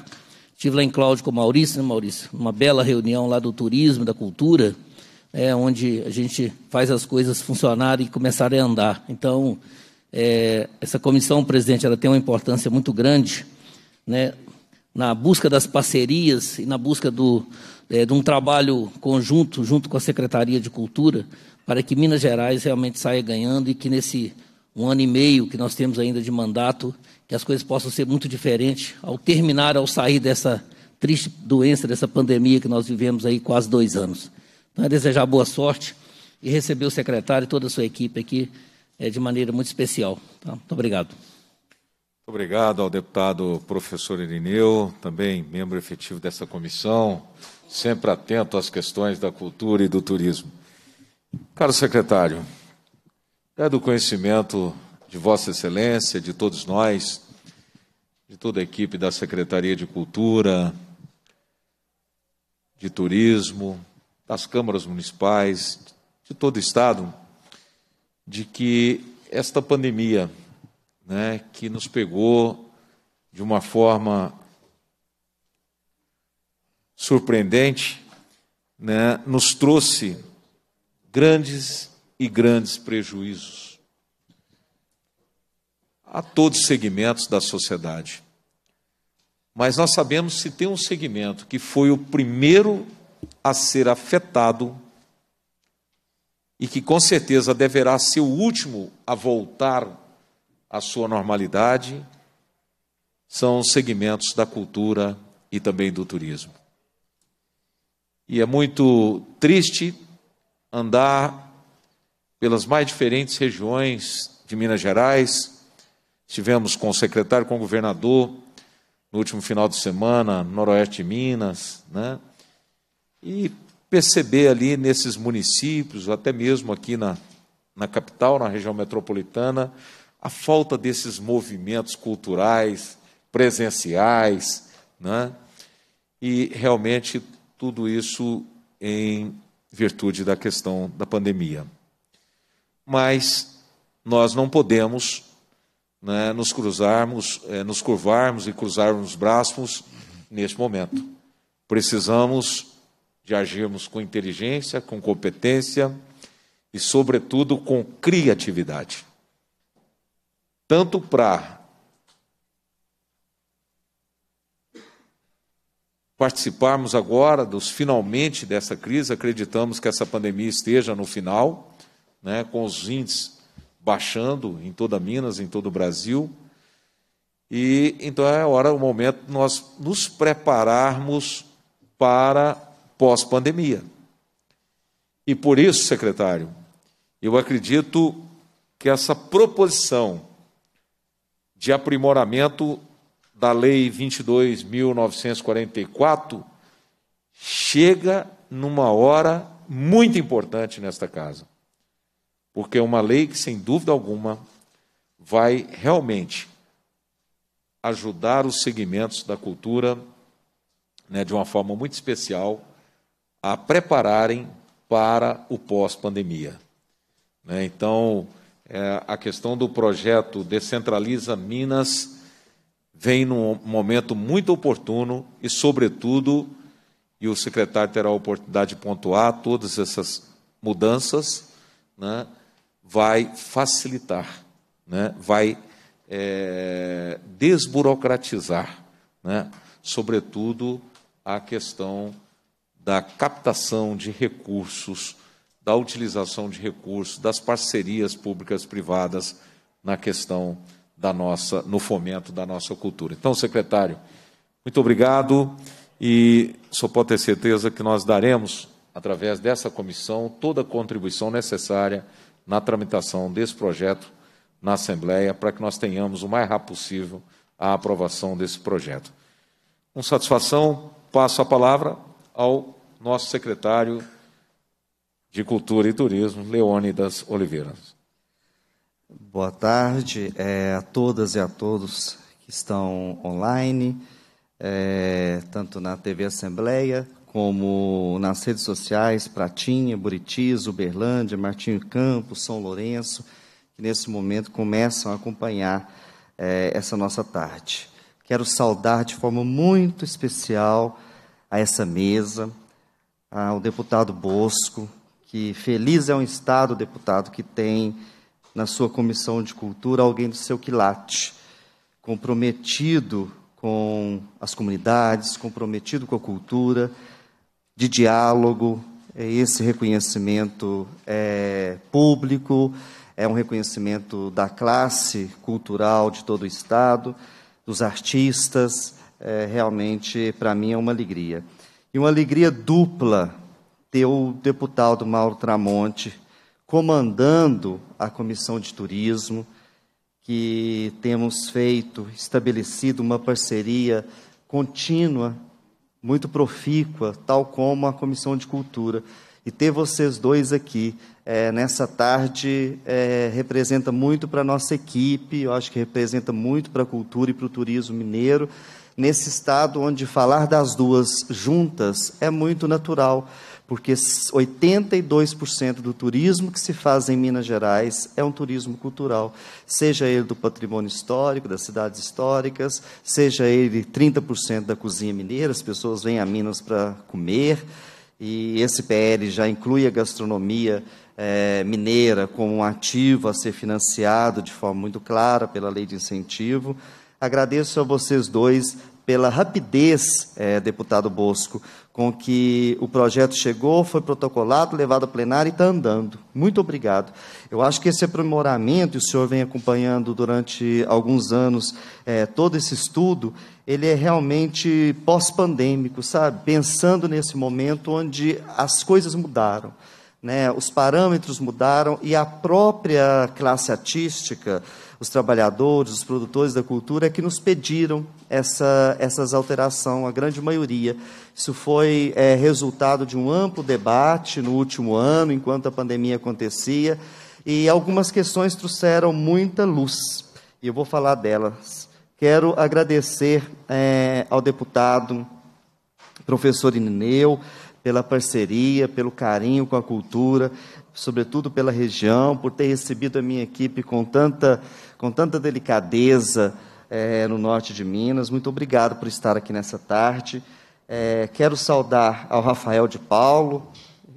Estive lá em Cláudio com o Maurício, né, Maurício? Uma bela reunião lá do turismo, da cultura, né, onde a gente faz as coisas funcionarem e começarem a andar. Então, é, essa comissão, presidente, ela tem uma importância muito grande né, na busca das parcerias e na busca do, é, de um trabalho conjunto junto com a Secretaria de Cultura para que Minas Gerais realmente saia ganhando e que nesse um ano e meio que nós temos ainda de mandato, que as coisas possam ser muito diferentes ao terminar, ao sair dessa triste doença, dessa pandemia que nós vivemos aí quase dois anos. Então, é desejar boa sorte e receber o secretário e toda a sua equipe aqui é, de maneira muito especial. Tá? Muito obrigado. Muito obrigado ao deputado professor Irineu, também membro efetivo dessa comissão, sempre atento às questões da cultura e do turismo. Caro secretário, é do conhecimento de Vossa Excelência, de todos nós, de toda a equipe da Secretaria de Cultura, de Turismo, das câmaras municipais, de todo o Estado, de que esta pandemia, né, que nos pegou de uma forma surpreendente, né, nos trouxe grandes e grandes prejuízos a todos os segmentos da sociedade. Mas nós sabemos se tem um segmento que foi o primeiro a ser afetado e que com certeza deverá ser o último a voltar à sua normalidade, são os segmentos da cultura e também do turismo. E é muito triste andar pelas mais diferentes regiões de Minas Gerais. Estivemos com o secretário, com o governador, no último final de semana, no noroeste de Minas, né? E perceber ali nesses municípios, até mesmo aqui na, na capital, na região metropolitana, a falta desses movimentos culturais, presenciais, né? e realmente tudo isso em virtude da questão da pandemia. Mas nós não podemos né, nos cruzarmos, eh, nos curvarmos e cruzarmos os braços neste momento. Precisamos de agirmos com inteligência, com competência e, sobretudo, com criatividade. Tanto para participarmos agora dos finalmente dessa crise, acreditamos que essa pandemia esteja no final, né, com os índices baixando em toda Minas, em todo o Brasil. E então é hora, o momento, nós nos prepararmos para pós-pandemia. E por isso, secretário, eu acredito que essa proposição de aprimoramento da Lei 22.944 chega numa hora muito importante nesta casa, porque é uma lei que, sem dúvida alguma, vai realmente ajudar os segmentos da cultura né, de uma forma muito especial a prepararem para o pós-pandemia. Né? Então, é, a questão do projeto Descentraliza Minas vem num momento muito oportuno e, sobretudo, e o secretário terá a oportunidade de pontuar todas essas mudanças, né, vai facilitar, né, vai é, desburocratizar, né, sobretudo a questão da captação de recursos, da utilização de recursos, das parcerias públicas privadas na questão da nossa, no fomento da nossa cultura. Então, secretário, muito obrigado e só pode ter certeza que nós daremos, através dessa comissão, toda a contribuição necessária na tramitação desse projeto na Assembleia para que nós tenhamos o mais rápido possível a aprovação desse projeto. Com satisfação, passo a palavra ao nosso secretário de Cultura e Turismo, Leônidas Oliveira. Boa tarde é, a todas e a todos que estão online, é, tanto na TV Assembleia, como nas redes sociais, Pratinha, Buritis, Uberlândia, Martinho Campos, São Lourenço, que nesse momento começam a acompanhar é, essa nossa tarde. Quero saudar de forma muito especial a essa mesa, ao deputado Bosco, que feliz é um Estado, deputado, que tem na sua comissão de cultura alguém do seu quilate, comprometido com as comunidades, comprometido com a cultura, de diálogo. É, esse reconhecimento é público, é um reconhecimento da classe cultural de todo o Estado, dos artistas. É, realmente, para mim, é uma alegria e uma alegria dupla ter o deputado Mauro Tramonte comandando a comissão de turismo, que temos feito, estabelecido uma parceria contínua, muito profícua, tal como a comissão de cultura. E ter vocês dois aqui é, nessa tarde é, representa muito para a nossa equipe, eu acho que representa muito para a cultura e para o turismo mineiro nesse estado onde falar das duas juntas é muito natural, porque 82% do turismo que se faz em Minas Gerais é um turismo cultural, seja ele do patrimônio histórico, das cidades históricas, seja ele 30% da cozinha mineira, as pessoas vêm a Minas para comer, e esse PL já inclui a gastronomia é, mineira como um ativo a ser financiado de forma muito clara pela lei de incentivo. Agradeço a vocês dois pela rapidez, é, deputado Bosco, com que o projeto chegou, foi protocolado, levado à plenário e está andando. Muito obrigado. Eu acho que esse aprimoramento, e o senhor vem acompanhando durante alguns anos é, todo esse estudo, ele é realmente pós-pandêmico, sabe? Pensando nesse momento onde as coisas mudaram. Né, os parâmetros mudaram e a própria classe artística, os trabalhadores, os produtores da cultura, é que nos pediram essa, essas alteração, a grande maioria. Isso foi é, resultado de um amplo debate no último ano, enquanto a pandemia acontecia, e algumas questões trouxeram muita luz, e eu vou falar delas. Quero agradecer é, ao deputado professor Inineu, pela parceria, pelo carinho com a cultura, sobretudo pela região, por ter recebido a minha equipe com tanta com tanta delicadeza é, no norte de Minas. Muito obrigado por estar aqui nessa tarde. É, quero saudar ao Rafael de Paulo,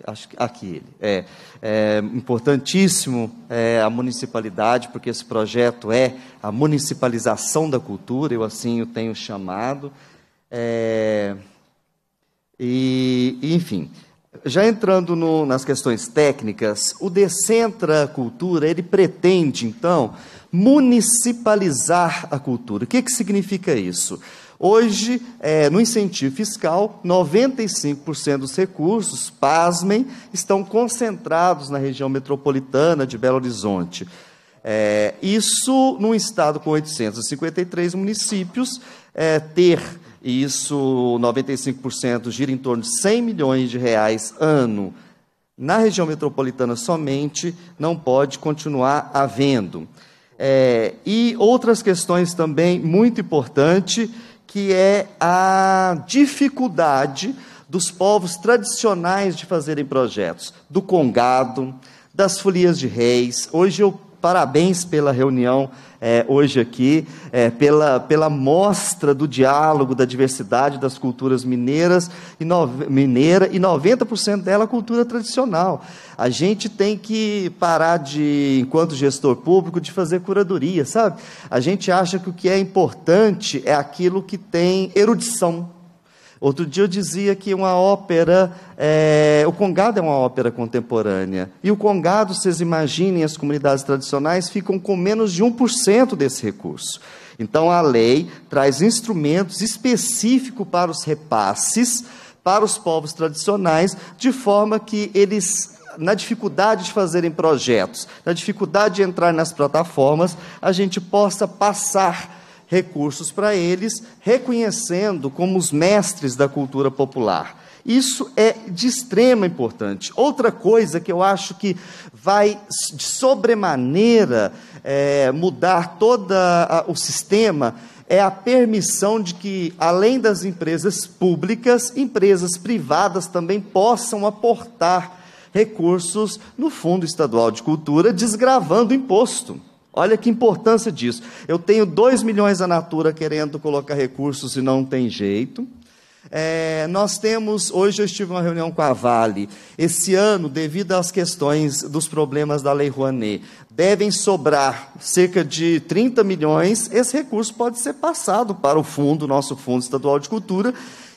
acho que aqui ele, é, é importantíssimo é, a municipalidade, porque esse projeto é a municipalização da cultura, eu assim o tenho chamado. É, e, enfim, já entrando no, nas questões técnicas, o Decentra Cultura, ele pretende, então, municipalizar a cultura. O que, que significa isso? Hoje, é, no incentivo fiscal, 95% dos recursos, pasmem, estão concentrados na região metropolitana de Belo Horizonte. É, isso, num estado com 853 municípios, é, ter isso, 95% gira em torno de 100 milhões de reais ano. Na região metropolitana somente, não pode continuar havendo. É, e outras questões também muito importante, que é a dificuldade dos povos tradicionais de fazerem projetos, do Congado, das folias de reis. Hoje eu parabéns pela reunião é, hoje aqui, é, pela, pela mostra do diálogo, da diversidade das culturas mineiras e no, mineira, e 90% dela cultura tradicional. A gente tem que parar de, enquanto gestor público, de fazer curadoria, sabe? A gente acha que o que é importante é aquilo que tem erudição Outro dia eu dizia que uma ópera, é, o Congado é uma ópera contemporânea. E o Congado, vocês imaginem, as comunidades tradicionais ficam com menos de 1% desse recurso. Então a lei traz instrumentos específicos para os repasses, para os povos tradicionais, de forma que eles na dificuldade de fazerem projetos, na dificuldade de entrar nas plataformas, a gente possa passar recursos para eles, reconhecendo como os mestres da cultura popular. Isso é de extrema importância. Outra coisa que eu acho que vai de sobremaneira é, mudar todo o sistema é a permissão de que, além das empresas públicas, empresas privadas também possam aportar recursos no Fundo Estadual de Cultura, desgravando imposto. Olha que importância disso. Eu tenho 2 milhões da Natura querendo colocar recursos e não tem jeito. É, nós temos, hoje eu estive em uma reunião com a Vale. Esse ano, devido às questões dos problemas da Lei Rouanet, devem sobrar cerca de 30 milhões. Esse recurso pode ser passado para o fundo, nosso Fundo Estadual de Cultura,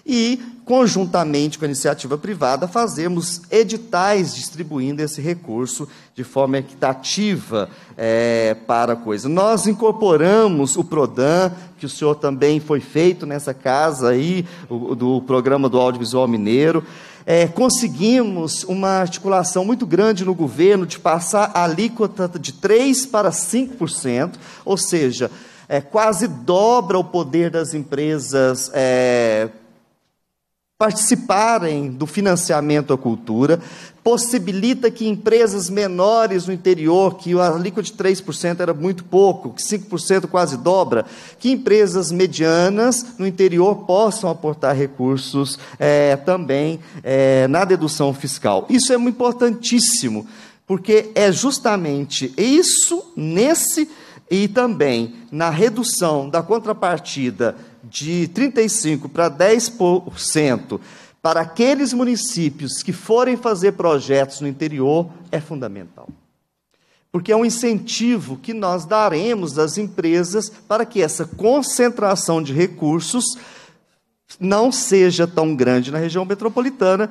e, conjuntamente com a iniciativa privada, fazemos editais distribuindo esse recurso de forma equitativa é, para a coisa. Nós incorporamos o PRODAN, que o senhor também foi feito nessa casa aí, o, do programa do Audiovisual Mineiro. É, conseguimos uma articulação muito grande no governo de passar a alíquota de 3% para 5%, ou seja, é, quase dobra o poder das empresas é, participarem do financiamento à cultura, possibilita que empresas menores no interior, que a alíquota de 3% era muito pouco, que 5% quase dobra, que empresas medianas no interior possam aportar recursos é, também é, na dedução fiscal. Isso é importantíssimo, porque é justamente isso nesse e também na redução da contrapartida de 35% para 10% para aqueles municípios que forem fazer projetos no interior é fundamental. Porque é um incentivo que nós daremos às empresas para que essa concentração de recursos não seja tão grande na região metropolitana,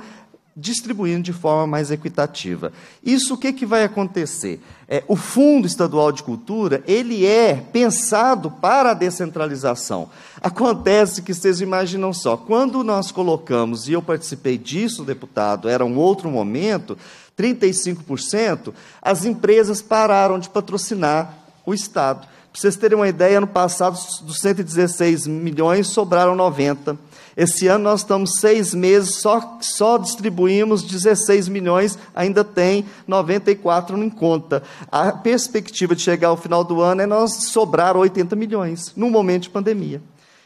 distribuindo de forma mais equitativa. Isso o que, que vai acontecer? É, o Fundo Estadual de Cultura, ele é pensado para a descentralização. Acontece que vocês imaginam só, quando nós colocamos, e eu participei disso, deputado, era um outro momento, 35%, as empresas pararam de patrocinar o Estado. Para vocês terem uma ideia, ano passado, dos 116 milhões, sobraram 90 milhões esse ano nós estamos seis meses, só, só distribuímos 16 milhões, ainda tem 94 em conta. A perspectiva de chegar ao final do ano é nós sobrar 80 milhões, num momento de pandemia.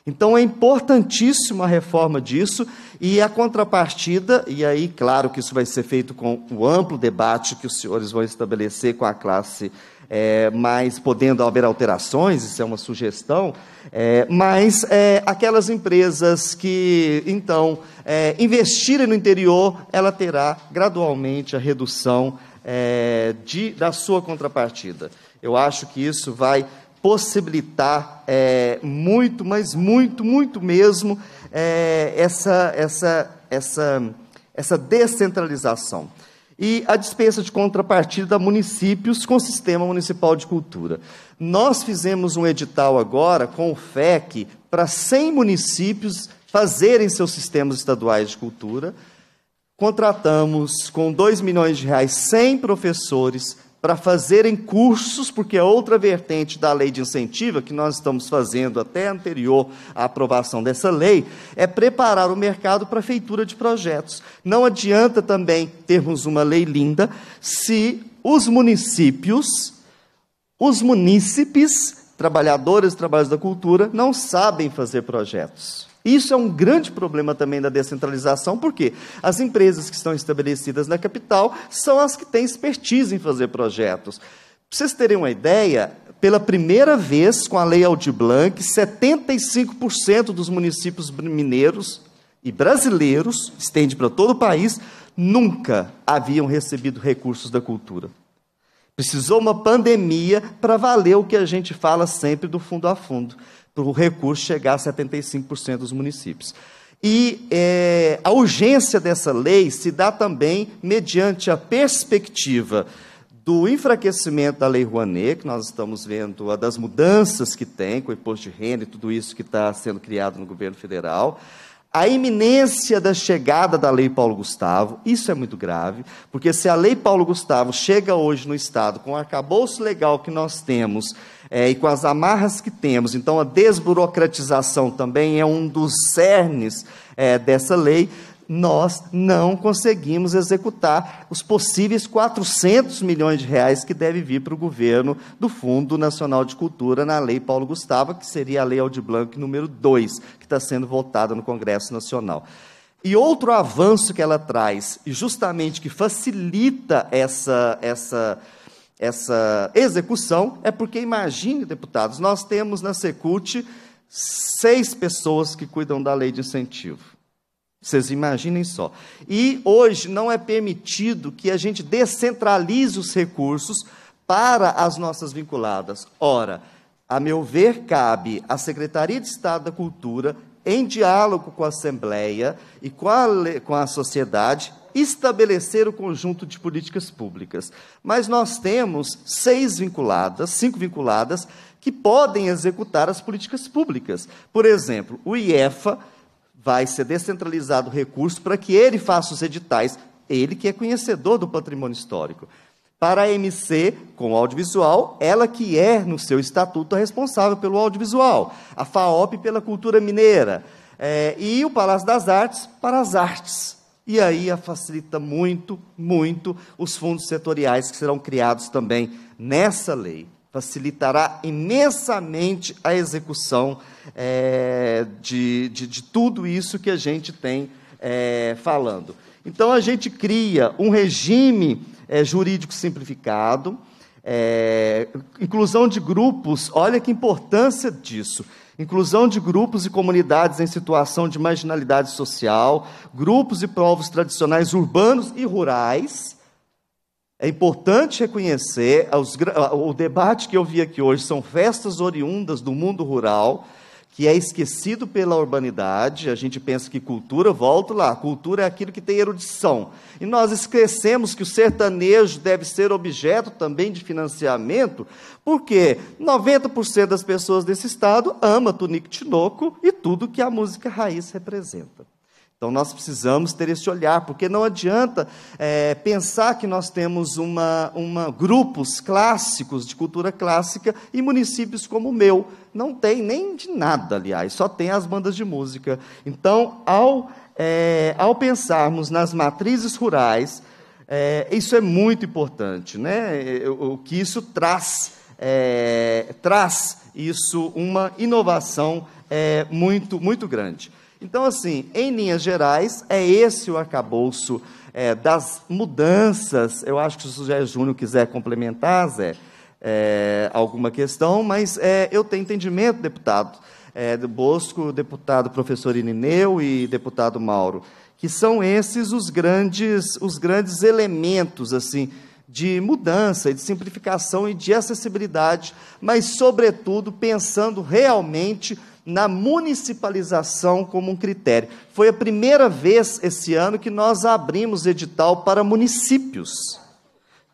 Então é importantíssima a reforma disso e a contrapartida, e aí, claro que isso vai ser feito com o amplo debate que os senhores vão estabelecer com a classe é, mas podendo haver alterações, isso é uma sugestão, é, mas é, aquelas empresas que, então, é, investirem no interior, ela terá gradualmente a redução é, de, da sua contrapartida. Eu acho que isso vai possibilitar é, muito, mas muito, muito mesmo essa, essa, essa, essa descentralização e a dispensa de contrapartida a municípios com o Sistema Municipal de Cultura. Nós fizemos um edital agora com o FEC para 100 municípios fazerem seus sistemas estaduais de cultura. Contratamos com 2 milhões de reais 100 professores para fazerem cursos, porque é outra vertente da lei de incentivo que nós estamos fazendo até anterior à aprovação dessa lei, é preparar o mercado para a feitura de projetos. Não adianta também termos uma lei linda se os municípios, os munícipes, trabalhadores e trabalhos da cultura, não sabem fazer projetos. Isso é um grande problema também da descentralização, porque as empresas que estão estabelecidas na capital são as que têm expertise em fazer projetos. Para vocês terem uma ideia, pela primeira vez com a Lei Aldir Blanc, 75% dos municípios mineiros e brasileiros, estende para todo o país, nunca haviam recebido recursos da cultura. Precisou uma pandemia para valer o que a gente fala sempre do fundo a fundo para o recurso chegar a 75% dos municípios. E é, a urgência dessa lei se dá também mediante a perspectiva do enfraquecimento da Lei Rouanet, que nós estamos vendo, das mudanças que tem com o imposto de renda e tudo isso que está sendo criado no governo federal, a iminência da chegada da Lei Paulo Gustavo, isso é muito grave, porque se a Lei Paulo Gustavo chega hoje no Estado com o arcabouço legal que nós temos é, e com as amarras que temos. Então, a desburocratização também é um dos cernes é, dessa lei. Nós não conseguimos executar os possíveis 400 milhões de reais que deve vir para o governo do Fundo Nacional de Cultura na Lei Paulo Gustavo, que seria a Lei Aldir número 2, que está sendo votada no Congresso Nacional. E outro avanço que ela traz, e justamente que facilita essa, essa essa execução, é porque, imagine, deputados, nós temos na Secult seis pessoas que cuidam da lei de incentivo. Vocês imaginem só. E hoje não é permitido que a gente descentralize os recursos para as nossas vinculadas. Ora, a meu ver, cabe à Secretaria de Estado da Cultura, em diálogo com a Assembleia e com a, com a sociedade, estabelecer o conjunto de políticas públicas. Mas nós temos seis vinculadas, cinco vinculadas, que podem executar as políticas públicas. Por exemplo, o IEFA vai ser descentralizado o recurso para que ele faça os editais, ele que é conhecedor do patrimônio histórico. Para a MC, com o audiovisual, ela que é, no seu estatuto, a responsável pelo audiovisual. A FAOP pela cultura mineira. É, e o Palácio das Artes para as artes. E aí facilita muito, muito os fundos setoriais que serão criados também nessa lei. Facilitará imensamente a execução é, de, de, de, tudo isso que a gente tem é, falando. Então, a gente cria um regime é, jurídico simplificado, inclusão de grupos, olha que importância disso inclusão de grupos e comunidades em situação de marginalidade social, grupos e povos tradicionais urbanos e rurais. É importante reconhecer, os, o debate que eu vi aqui hoje são festas oriundas do mundo rural, que é esquecido pela urbanidade, a gente pensa que cultura, volto lá, cultura é aquilo que tem erudição. E nós esquecemos que o sertanejo deve ser objeto também de financiamento, porque 90% das pessoas desse estado ama Tunico Tinoco e tudo que a música raiz representa. Então nós precisamos ter esse olhar, porque não adianta é, pensar que nós temos uma, uma, grupos clássicos de cultura clássica e municípios como o meu. Não tem nem de nada, aliás, só tem as bandas de música. Então, ao, é, ao pensarmos nas matrizes rurais, é, isso é muito importante, né? o, o que isso traz, é, traz isso uma inovação é, muito, muito grande. Então, assim, em linhas gerais, é esse o arcabouço é, das mudanças. Eu acho que se o Zé Júnior quiser complementar, Zé, é, alguma questão, mas é, eu tenho entendimento, deputado é, do Bosco, deputado professor Inineu e deputado Mauro, que são esses os grandes, os grandes elementos, assim, de mudança, de simplificação e de acessibilidade, mas, sobretudo, pensando realmente na municipalização como um critério. Foi a primeira vez esse ano que nós abrimos edital para municípios,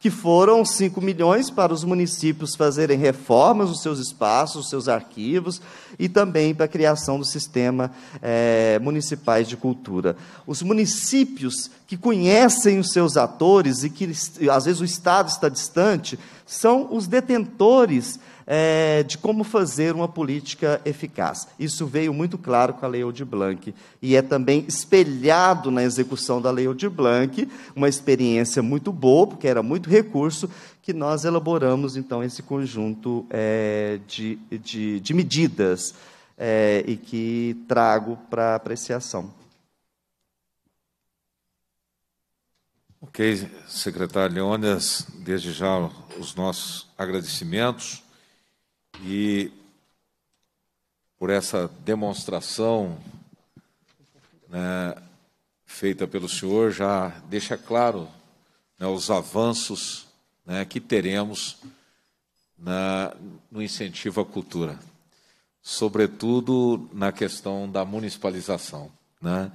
que foram 5 milhões para os municípios fazerem reformas nos seus espaços, nos seus arquivos, e também para a criação do sistema é, municipais de cultura. Os municípios que conhecem os seus atores e que às vezes o Estado está distante, são os detentores é, de como fazer uma política eficaz. Isso veio muito claro com a Lei Aldir Blanc e é também espelhado na execução da Lei Aldir Blanc, uma experiência muito boa, porque era muito recurso, que nós elaboramos então esse conjunto é, de, de, de, medidas é, e que trago para apreciação. Ok, secretário Leônidas, desde já os nossos agradecimentos e por essa demonstração né, feita pelo senhor já deixa claro né, os avanços né, que teremos na, no incentivo à cultura, sobretudo na questão da municipalização. Né.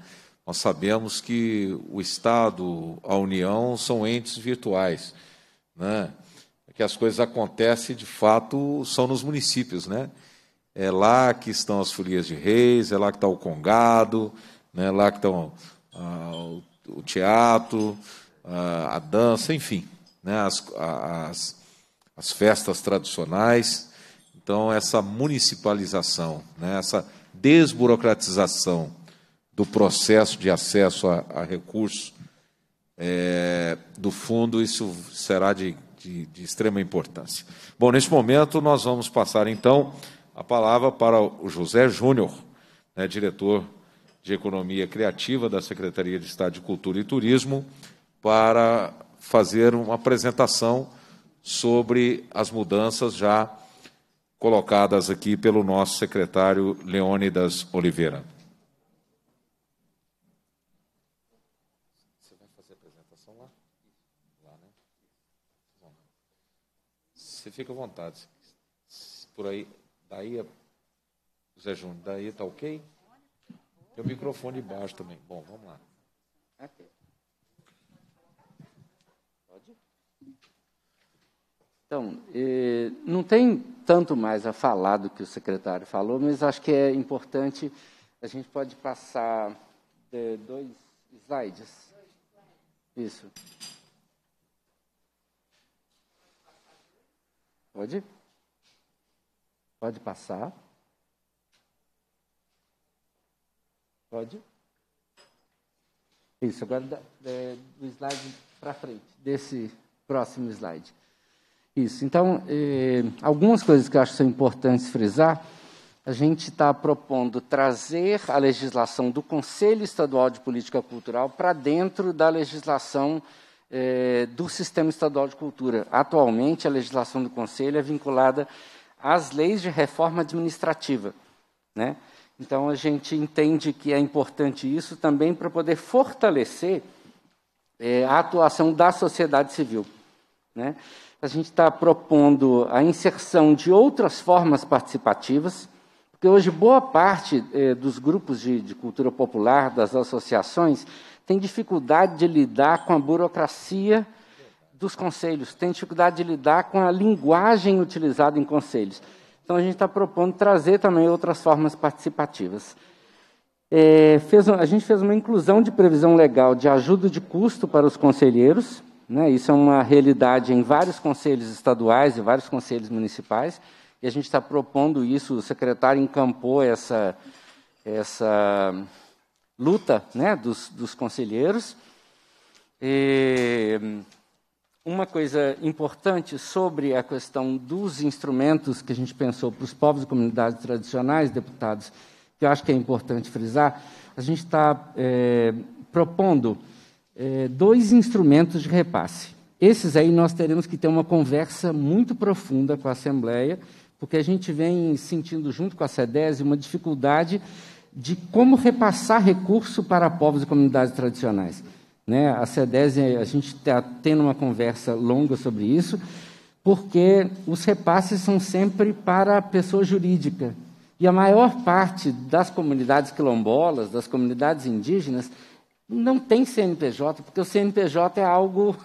Nós sabemos que o Estado, a União são entes virtuais. Né? que as coisas acontecem de fato são nos municípios, né? É lá que estão as folias de reis, é lá que está o congado, né? lá que estão ah, o, o, teatro, ah, a dança, enfim, né? as, as, as festas tradicionais. Então, essa municipalização, né? essa desburocratização do processo de acesso a, a recursos é, do fundo, isso será de de, de extrema importância. Bom, neste momento nós vamos passar então a palavra para o José Júnior, né, diretor de Economia Criativa da Secretaria de Estado de Cultura e Turismo, para fazer uma apresentação sobre as mudanças já colocadas aqui pelo nosso secretário Leônidas Oliveira. fica à vontade. Por aí, daí, Zé Júnior, daí está ok? Tem o microfone embaixo também. Bom, vamos lá. Então, não tem tanto mais a falar do que o secretário falou, mas acho que é importante. A gente pode passar dois slides. Isso. Pode? Pode passar. Pode? Isso, agora é, do slide para frente, desse próximo slide. Isso, então, é, algumas coisas que eu acho que são importantes frisar. A gente está propondo trazer a legislação do Conselho Estadual de Política Cultural para dentro da legislação é, do Sistema Estadual de Cultura. Atualmente, a legislação do Conselho é vinculada às leis de reforma administrativa. Né? Então, a gente entende que é importante isso também para poder fortalecer é, a atuação da sociedade civil. Né? A gente está propondo a inserção de outras formas participativas, porque hoje boa parte é, dos grupos de, de cultura popular, das associações, tem dificuldade de lidar com a burocracia dos conselhos, tem dificuldade de lidar com a linguagem utilizada em conselhos. Então, a gente está propondo trazer também outras formas participativas. É, fez, a gente fez uma inclusão de previsão legal de ajuda de custo para os conselheiros. Né? Isso é uma realidade em vários conselhos estaduais e vários conselhos municipais. E a gente está propondo isso, o secretário encampou essa, essa luta né, dos, dos conselheiros. E uma coisa importante sobre a questão dos instrumentos que a gente pensou para os povos e comunidades tradicionais, deputados, que eu acho que é importante frisar, a gente está é, propondo é, dois instrumentos de repasse. Esses aí nós teremos que ter uma conversa muito profunda com a Assembleia, porque a gente vem sentindo, junto com a SEDES, uma dificuldade de como repassar recurso para povos e comunidades tradicionais. Né? A CEDES, a gente está tendo uma conversa longa sobre isso, porque os repasses são sempre para a pessoa jurídica. E a maior parte das comunidades quilombolas, das comunidades indígenas, não tem CNPJ, porque o CNPJ é algo.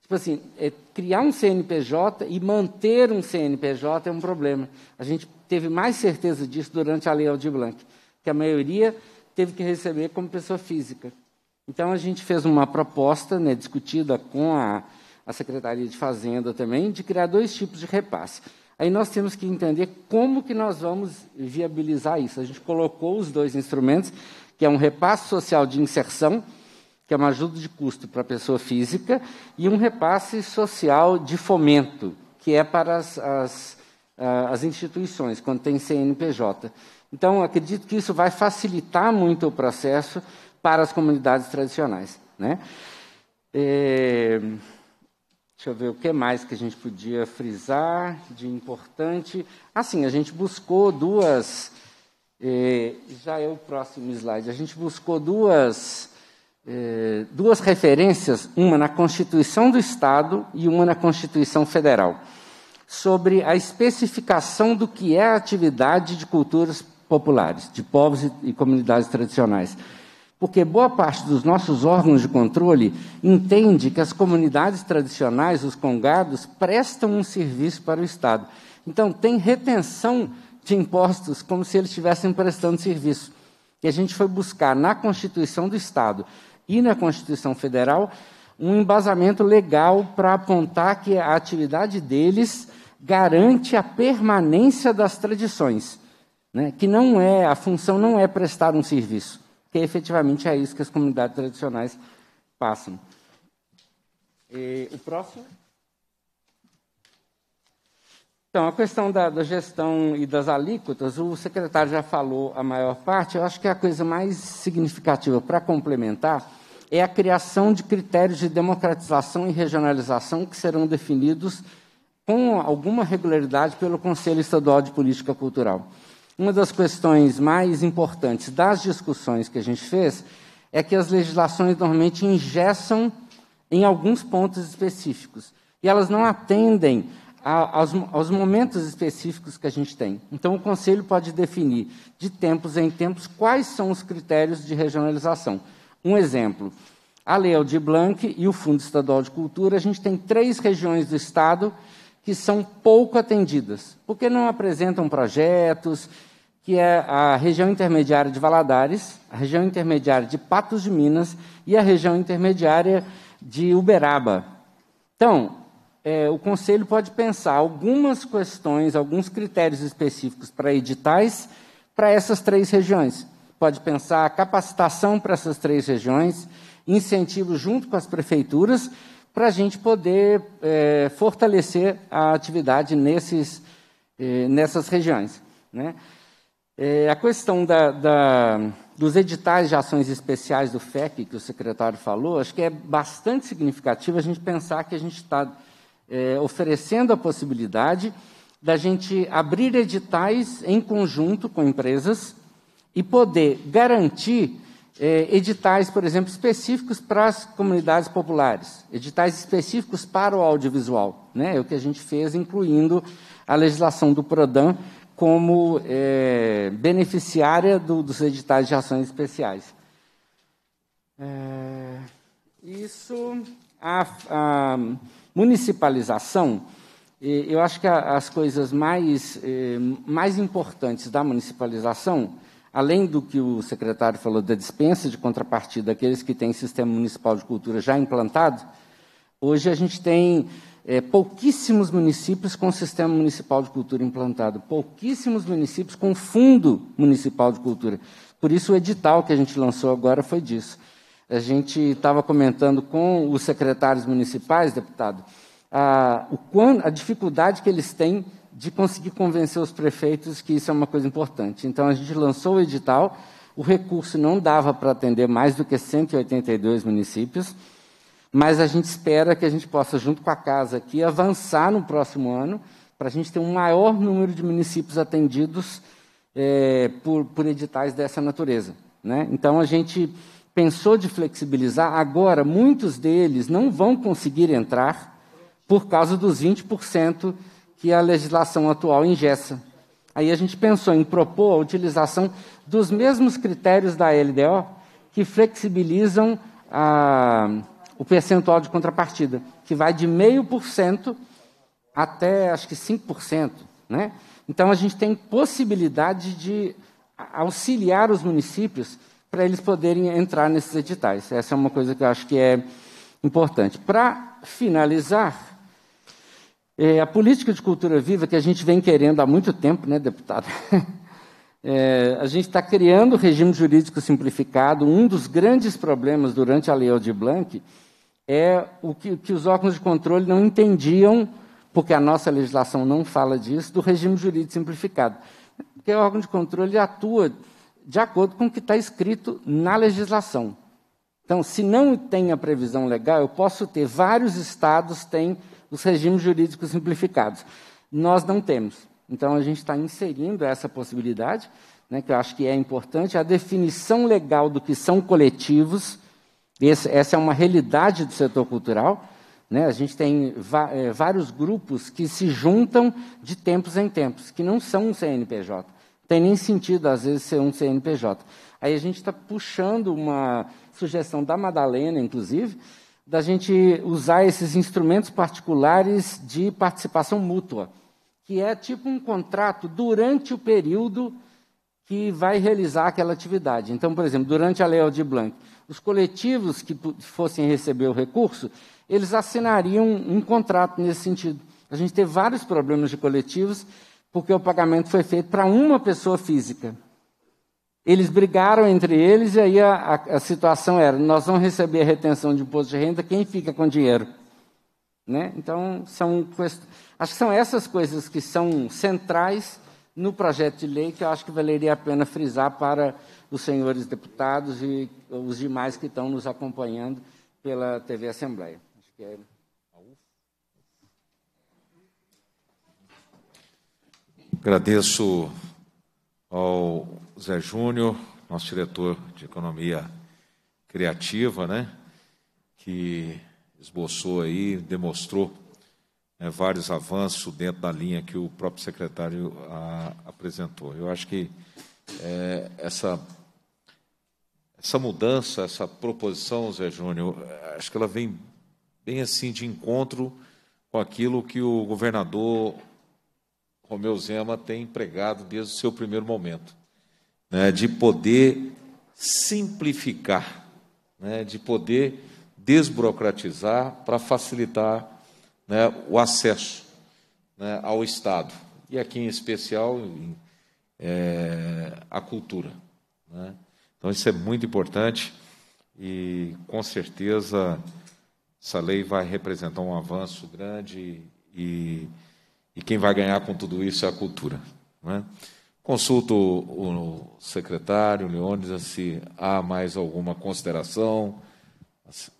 Tipo assim, é, criar um CNPJ e manter um CNPJ é um problema. A gente teve mais certeza disso durante a Lei Aldir Blanc que a maioria teve que receber como pessoa física. Então, a gente fez uma proposta, né, discutida com a, a Secretaria de Fazenda também, de criar dois tipos de repasse. Aí nós temos que entender como que nós vamos viabilizar isso. A gente colocou os dois instrumentos, que é um repasse social de inserção, que é uma ajuda de custo para a pessoa física, e um repasse social de fomento, que é para as, as as instituições, quando tem CNPJ. Então, acredito que isso vai facilitar muito o processo para as comunidades tradicionais. Né? É, deixa eu ver o que mais que a gente podia frisar de importante. Assim, a gente buscou duas. É, já é o próximo slide. A gente buscou duas, é, duas referências, uma na Constituição do Estado e uma na Constituição Federal sobre a especificação do que é a atividade de culturas populares, de povos e comunidades tradicionais. Porque boa parte dos nossos órgãos de controle entende que as comunidades tradicionais, os congados, prestam um serviço para o Estado. Então, tem retenção de impostos como se eles estivessem prestando serviço. E a gente foi buscar na Constituição do Estado e na Constituição Federal um embasamento legal para apontar que a atividade deles garante a permanência das tradições, né? que não é, a função não é prestar um serviço, que é efetivamente é isso que as comunidades tradicionais passam. E, o próximo. Então, a questão da, da, gestão e das alíquotas, o secretário já falou a maior parte, eu acho que a coisa mais significativa para complementar é a criação de critérios de democratização e regionalização que serão definidos com alguma regularidade pelo Conselho Estadual de Política Cultural. Uma das questões mais importantes das discussões que a gente fez é que as legislações normalmente ingessam em alguns pontos específicos e elas não atendem a, aos, aos momentos específicos que a gente tem. Então, o Conselho pode definir, de tempos em tempos, quais são os critérios de regionalização. Um exemplo: a Lei Aldir Blanc e o Fundo Estadual de Cultura, a gente tem três regiões do Estado que são pouco atendidas, porque não apresentam projetos, que é a região intermediária de Valadares, a região intermediária de Patos de Minas e a região intermediária de Uberaba. Então, é, o Conselho pode pensar algumas questões, alguns critérios específicos para editais para essas três regiões. Pode pensar capacitação para essas três regiões, incentivos junto com as prefeituras para a gente poder é, fortalecer a atividade nesses, é, nessas regiões. Né? É, a questão da, da, dos editais de ações especiais do FEP, que o secretário falou, acho que é bastante significativo a gente pensar que a gente está é, oferecendo a possibilidade da gente abrir editais em conjunto com empresas e poder garantir é, editais, por exemplo, específicos para as comunidades populares, editais específicos para o audiovisual. Né? É o que a gente fez, incluindo a legislação do PRODAN como é, beneficiária do, dos editais de ações especiais. É, isso, a, a, municipalização, é, eu acho que as coisas mais, é, mais importantes da municipalização Além do que o secretário falou da dispensa de contrapartida daqueles que têm sistema municipal de cultura já implantado, hoje a gente tem é, pouquíssimos municípios com sistema municipal de cultura implantado, pouquíssimos municípios com fundo municipal de cultura. Por isso o edital que a gente lançou agora foi disso. A gente estava comentando com os secretários municipais, deputado, a, o, a dificuldade que eles têm de conseguir convencer os prefeitos que isso é uma coisa importante. Então, a gente lançou o edital, o recurso não dava para atender mais do que 182 municípios, mas a gente espera que a gente possa, junto com a casa aqui, avançar no próximo ano, para a gente ter um maior número de municípios atendidos é, por, por, editais dessa natureza. Né? Então, a gente pensou de flexibilizar, agora, muitos deles não vão conseguir entrar por causa dos 20% que a legislação atual ingessa. Aí a gente pensou em propor a utilização dos mesmos critérios da LDO que flexibilizam a, ah, o percentual de contrapartida, que vai de 0,5% até acho que 5%. Né? Então a gente tem possibilidade de auxiliar os municípios para eles poderem entrar nesses editais. Essa é uma coisa que eu acho que é importante. Para finalizar, é, a política de cultura viva que a gente vem querendo há muito tempo, né, deputado? É, a gente está criando o regime jurídico simplificado. Um dos grandes problemas durante a Lei Aldir Blanc é o que, que os órgãos de controle não entendiam, porque a nossa legislação não fala disso, do regime jurídico simplificado. Porque o órgão de controle atua de acordo com o que está escrito na legislação. Então, se não tem a previsão legal, eu posso ter vários estados têm os regimes jurídicos simplificados. Nós não temos. Então, a gente está inserindo essa possibilidade, né, que eu acho que é importante, a definição legal do que são coletivos. Esse, essa é uma realidade do setor cultural. Né? A gente tem é, vários grupos que se juntam de tempos em tempos, que não são um CNPJ. Não tem nem sentido, às vezes, ser um CNPJ. Aí a gente está puxando uma sugestão da Madalena, inclusive, da gente usar esses instrumentos particulares de participação mútua, que é tipo um contrato durante o período que vai realizar aquela atividade. Então, por exemplo, durante a Lei de Blanc, os coletivos que fossem receber o recurso, eles assinariam um contrato nesse sentido. A gente teve vários problemas de coletivos porque o pagamento foi feito para uma pessoa física. Eles brigaram entre eles e aí a, a, a situação era: nós vamos receber a retenção de imposto de renda, quem fica com o dinheiro? Né? Então, são, acho que são essas coisas que são centrais no projeto de lei que eu acho que valeria a pena frisar para os senhores deputados e os demais que estão nos acompanhando pela TV Assembleia. Acho que é... Agradeço ao Zé Júnior, nosso diretor de economia criativa, né? Que esboçou aí, demonstrou né, vários avanços dentro da linha que o próprio secretário a, apresentou. Eu acho que é, essa essa mudança, essa proposição, Zé Júnior, acho que ela vem bem assim de encontro com aquilo que o governador o Zema tem empregado desde o seu primeiro momento, né, de poder simplificar, né, de poder desburocratizar para facilitar né, o acesso né, ao Estado, e aqui em especial em, é, a cultura. Né? Então, isso é muito importante e, com certeza, essa lei vai representar um avanço grande e e quem vai ganhar com tudo isso é a cultura. Né? Consulto o secretário Leônidas se há mais alguma consideração. Assim.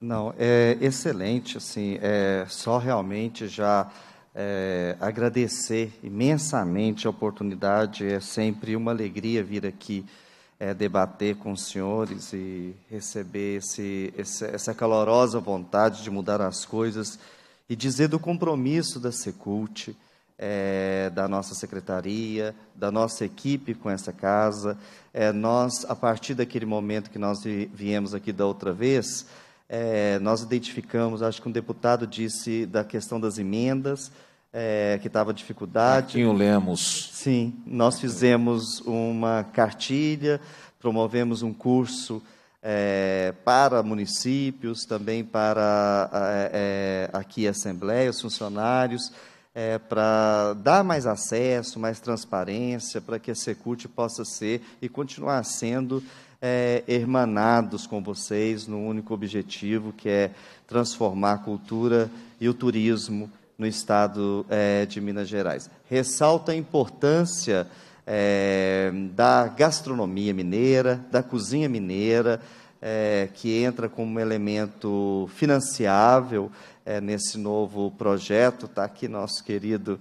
Não, é excelente, assim, é só realmente já é, agradecer imensamente a oportunidade, é sempre uma alegria vir aqui é, debater com os senhores e receber esse, esse, essa calorosa vontade de mudar as coisas e dizer do compromisso da Secult, é, da nossa secretaria, da nossa equipe com essa casa. É, nós, a partir daquele momento que nós viemos aqui da outra vez, é, nós identificamos, acho que um deputado disse da questão das emendas, é, que estava dificuldade. Marquinho Lemos. Sim, nós fizemos uma cartilha, promovemos um curso é, para municípios, também para é, aqui a Assembleia, os funcionários, é, para dar mais acesso, mais transparência, para que a Secult possa ser e continuar sendo hermanados com vocês no único objetivo que é transformar a cultura e o turismo no estado de Minas Gerais. Ressalta a importância é, da gastronomia mineira, da cozinha mineira, é, que entra como elemento financiável é, nesse novo projeto. Está aqui nosso querido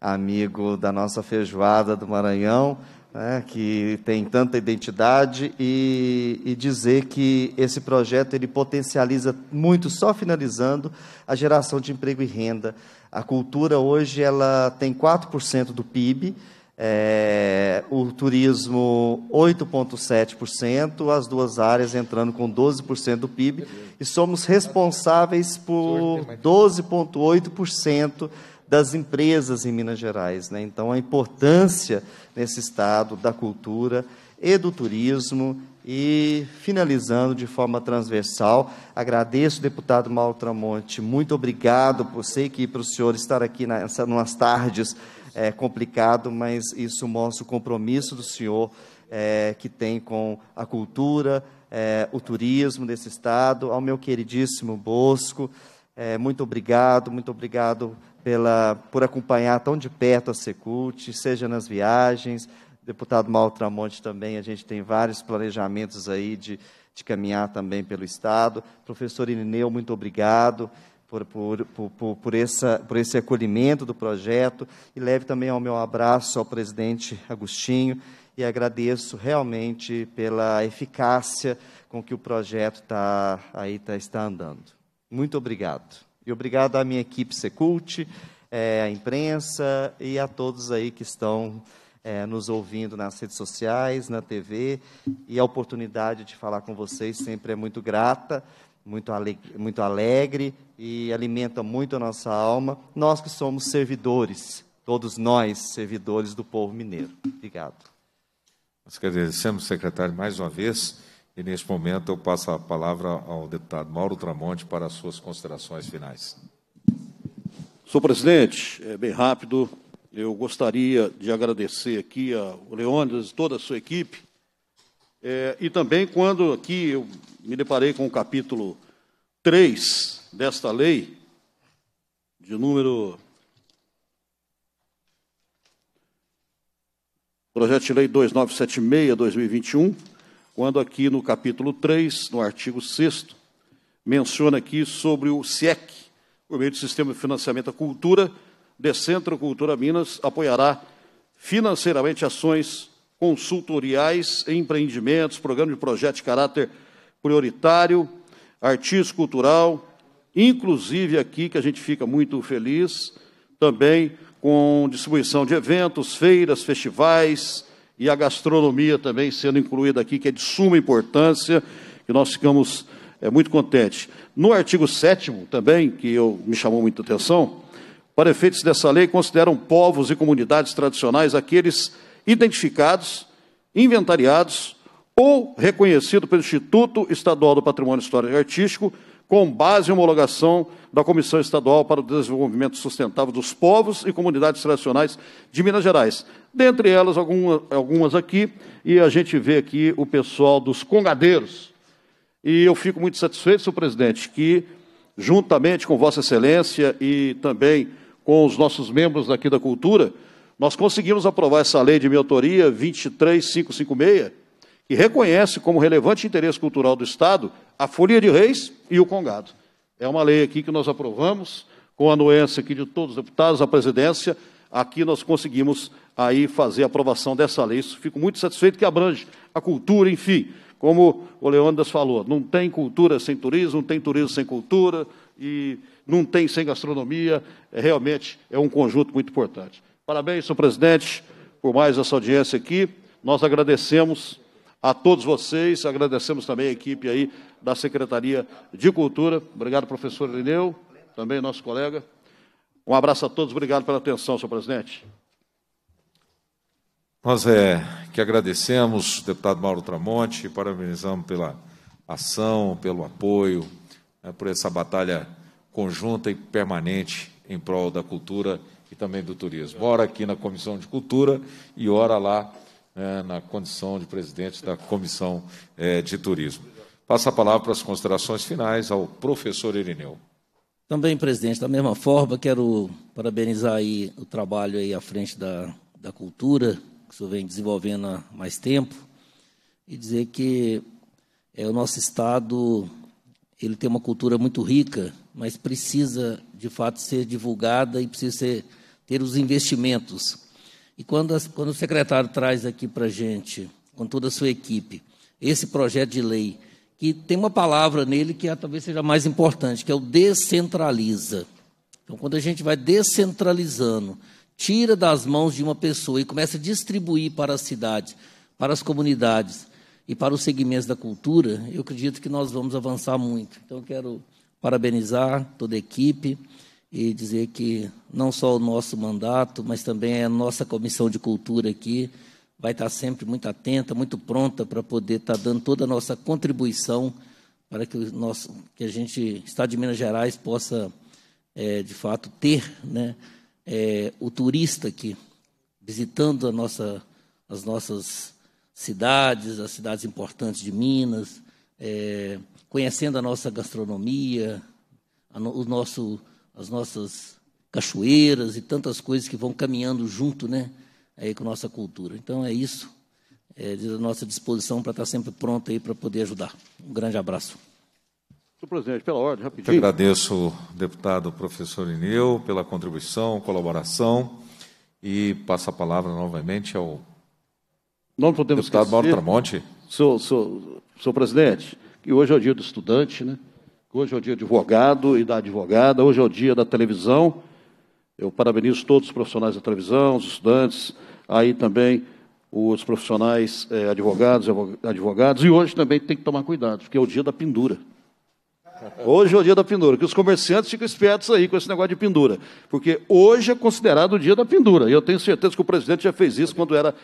amigo da nossa feijoada do Maranhão, né, que tem tanta identidade, e, e, dizer que esse projeto ele potencializa muito, só finalizando, a geração de emprego e renda. A cultura hoje ela tem 4% do PIB, é, o turismo 8,7%, as duas áreas entrando com 12% do PIB, e somos responsáveis por 12,8% das empresas em Minas Gerais. Né? Então, a importância nesse estado da cultura e do turismo. E, finalizando de forma transversal, agradeço, deputado Mauro Tramonte, muito obrigado por sei que para o senhor estar aqui nessa, nas tardes é, complicado, mas isso mostra o compromisso do senhor é, que tem com a cultura, é, o turismo desse estado, ao meu queridíssimo Bosco. É, muito obrigado, muito obrigado pela, por acompanhar tão de perto a Secult, seja nas viagens, deputado Maltramonte também, a gente tem vários planejamentos aí de, de caminhar também pelo Estado. Professor Irineu, muito obrigado por, por, por, por, essa, por esse acolhimento do projeto e leve também ao meu abraço ao presidente Agostinho e agradeço realmente pela eficácia com que o projeto tá, aí tá, está andando. Muito obrigado. E obrigado à minha equipe Secult, é, à imprensa e a todos aí que estão é, nos ouvindo nas redes sociais, na TV, e a oportunidade de falar com vocês sempre é muito grata muito alegre, muito alegre e alimenta muito a nossa alma. Nós que somos servidores, todos nós servidores do povo mineiro. Obrigado. Nós agradecemos, secretário, mais uma vez. E neste momento eu passo a palavra ao deputado Mauro Tramonte para as suas considerações finais. Senhor presidente, é bem rápido. Eu gostaria de agradecer aqui ao Leônidas e toda a sua equipe é, e também quando aqui eu me deparei com o capítulo 3 desta lei, de número. Projeto de Lei 2976-2021, quando aqui no capítulo 3, no artigo 6, menciona aqui sobre o SIEC, por meio do Sistema de Financiamento da Cultura, Decentro Cultura Minas apoiará financeiramente ações consultoriais empreendimentos, programa de projeto de caráter prioritário, artístico, cultural, inclusive aqui, que a gente fica muito feliz, também com distribuição de eventos, feiras, festivais e a gastronomia também sendo incluída aqui, que é de suma importância, que nós ficamos é, muito contentes. No artigo 7 também, que eu, me chamou muita atenção, para efeitos dessa lei, consideram povos e comunidades tradicionais aqueles identificados, inventariados ou reconhecido pelo Instituto Estadual do Patrimônio Histórico e Artístico, com base em homologação da Comissão Estadual para o Desenvolvimento Sustentável dos Povos e Comunidades Tradicionais de Minas Gerais. Dentre elas, algumas, algumas aqui, e a gente vê aqui o pessoal dos congadeiros. E eu fico muito satisfeito, senhor presidente, que, juntamente com Vossa Excelência e também com os nossos membros aqui da cultura, nós conseguimos aprovar essa lei de minha autoria 23556, que reconhece como relevante interesse cultural do Estado a Folia de Reis e o Congado. É uma lei aqui que nós aprovamos, com a anuência aqui de todos os deputados, a presidência, aqui nós conseguimos aí fazer a aprovação dessa lei. Isso fico muito satisfeito que abrange a cultura, enfim, como o Leandro falou, não tem cultura sem turismo, não tem turismo sem cultura e não tem sem gastronomia, é, realmente é um conjunto muito importante. Parabéns, senhor presidente, por mais essa audiência aqui. Nós agradecemos a todos vocês, agradecemos também a equipe aí da Secretaria de Cultura. Obrigado, professor Lineu, também nosso colega. Um abraço a todos, obrigado pela atenção, senhor presidente. Nós é que agradecemos, deputado Mauro Tramonte, parabenizamos pela ação, pelo apoio, né, por essa batalha conjunta e permanente em prol da cultura e também do turismo. Ora aqui na Comissão de Cultura e ora lá né, na condição de presidente da Comissão é, de Turismo. Passa a palavra para as considerações finais ao professor Irineu. Também, presidente, da mesma forma, quero parabenizar aí o trabalho aí à frente da, da cultura, que o senhor vem desenvolvendo há mais tempo, e dizer que é, o nosso Estado ele tem uma cultura muito rica, mas precisa, de fato, ser divulgada e precisa ser ter os investimentos. E quando, as, quando o secretário traz aqui para a gente, com toda a sua equipe, esse projeto de lei, que tem uma palavra nele que é, talvez seja mais importante, que é o descentraliza. Então, quando a gente vai descentralizando, tira das mãos de uma pessoa e começa a distribuir para as cidades, para as comunidades e para os segmentos da cultura, eu acredito que nós vamos avançar muito. Então, eu quero parabenizar toda a equipe, e dizer que não só o nosso mandato, mas também a nossa comissão de cultura aqui vai estar sempre muito atenta, muito pronta para poder estar dando toda a nossa contribuição para que, o nosso, que a gente, Estado de Minas Gerais, possa, é, de fato, ter né, é, o turista aqui, visitando a nossa, as nossas cidades, as cidades importantes de Minas, é, conhecendo a nossa gastronomia, a no, o nosso as nossas cachoeiras e tantas coisas que vão caminhando junto, né, aí com a nossa cultura. Então é isso, é a nossa disposição para estar tá sempre pronto aí para poder ajudar. Um grande abraço. Senhor presidente, pela ordem, rapidinho. Eu agradeço, deputado professor Ineu, pela contribuição, colaboração e passo a palavra novamente ao Não podemos deputado esquecer, Mauro Tramonte. Senhor, senhor, senhor presidente, que hoje é o dia do estudante, né? Hoje é o dia do advogado e da advogada, hoje é o dia da televisão. Eu parabenizo todos os profissionais da televisão, os estudantes, aí também os profissionais eh, advogados advogados, advogados. E hoje também tem que tomar cuidado, porque é o dia da pendura. Hoje é o dia da pendura, que os comerciantes ficam espertos aí com esse negócio de pendura, porque hoje é considerado o dia da pendura. E eu tenho certeza que o presidente já fez isso quando era,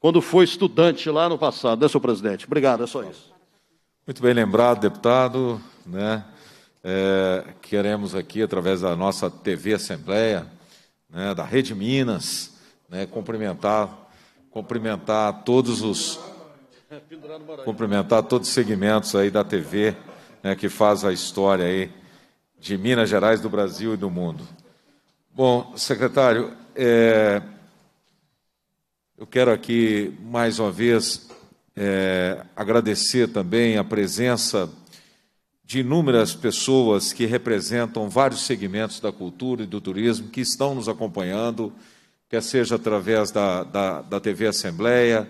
quando foi estudante lá no passado, né, senhor presidente? Obrigado, é só isso. Muito bem lembrado, deputado né? É, queremos aqui, através da nossa TV Assembleia, né, da Rede Minas, né, cumprimentar, cumprimentar todos os cumprimentar todos os segmentos aí da TV né, que faz a história aí de Minas Gerais, do Brasil e do mundo. Bom, secretário, é, eu quero aqui mais uma vez é, agradecer também a presença de inúmeras pessoas que representam vários segmentos da cultura e do turismo que estão nos acompanhando, quer seja através da, da, da TV Assembleia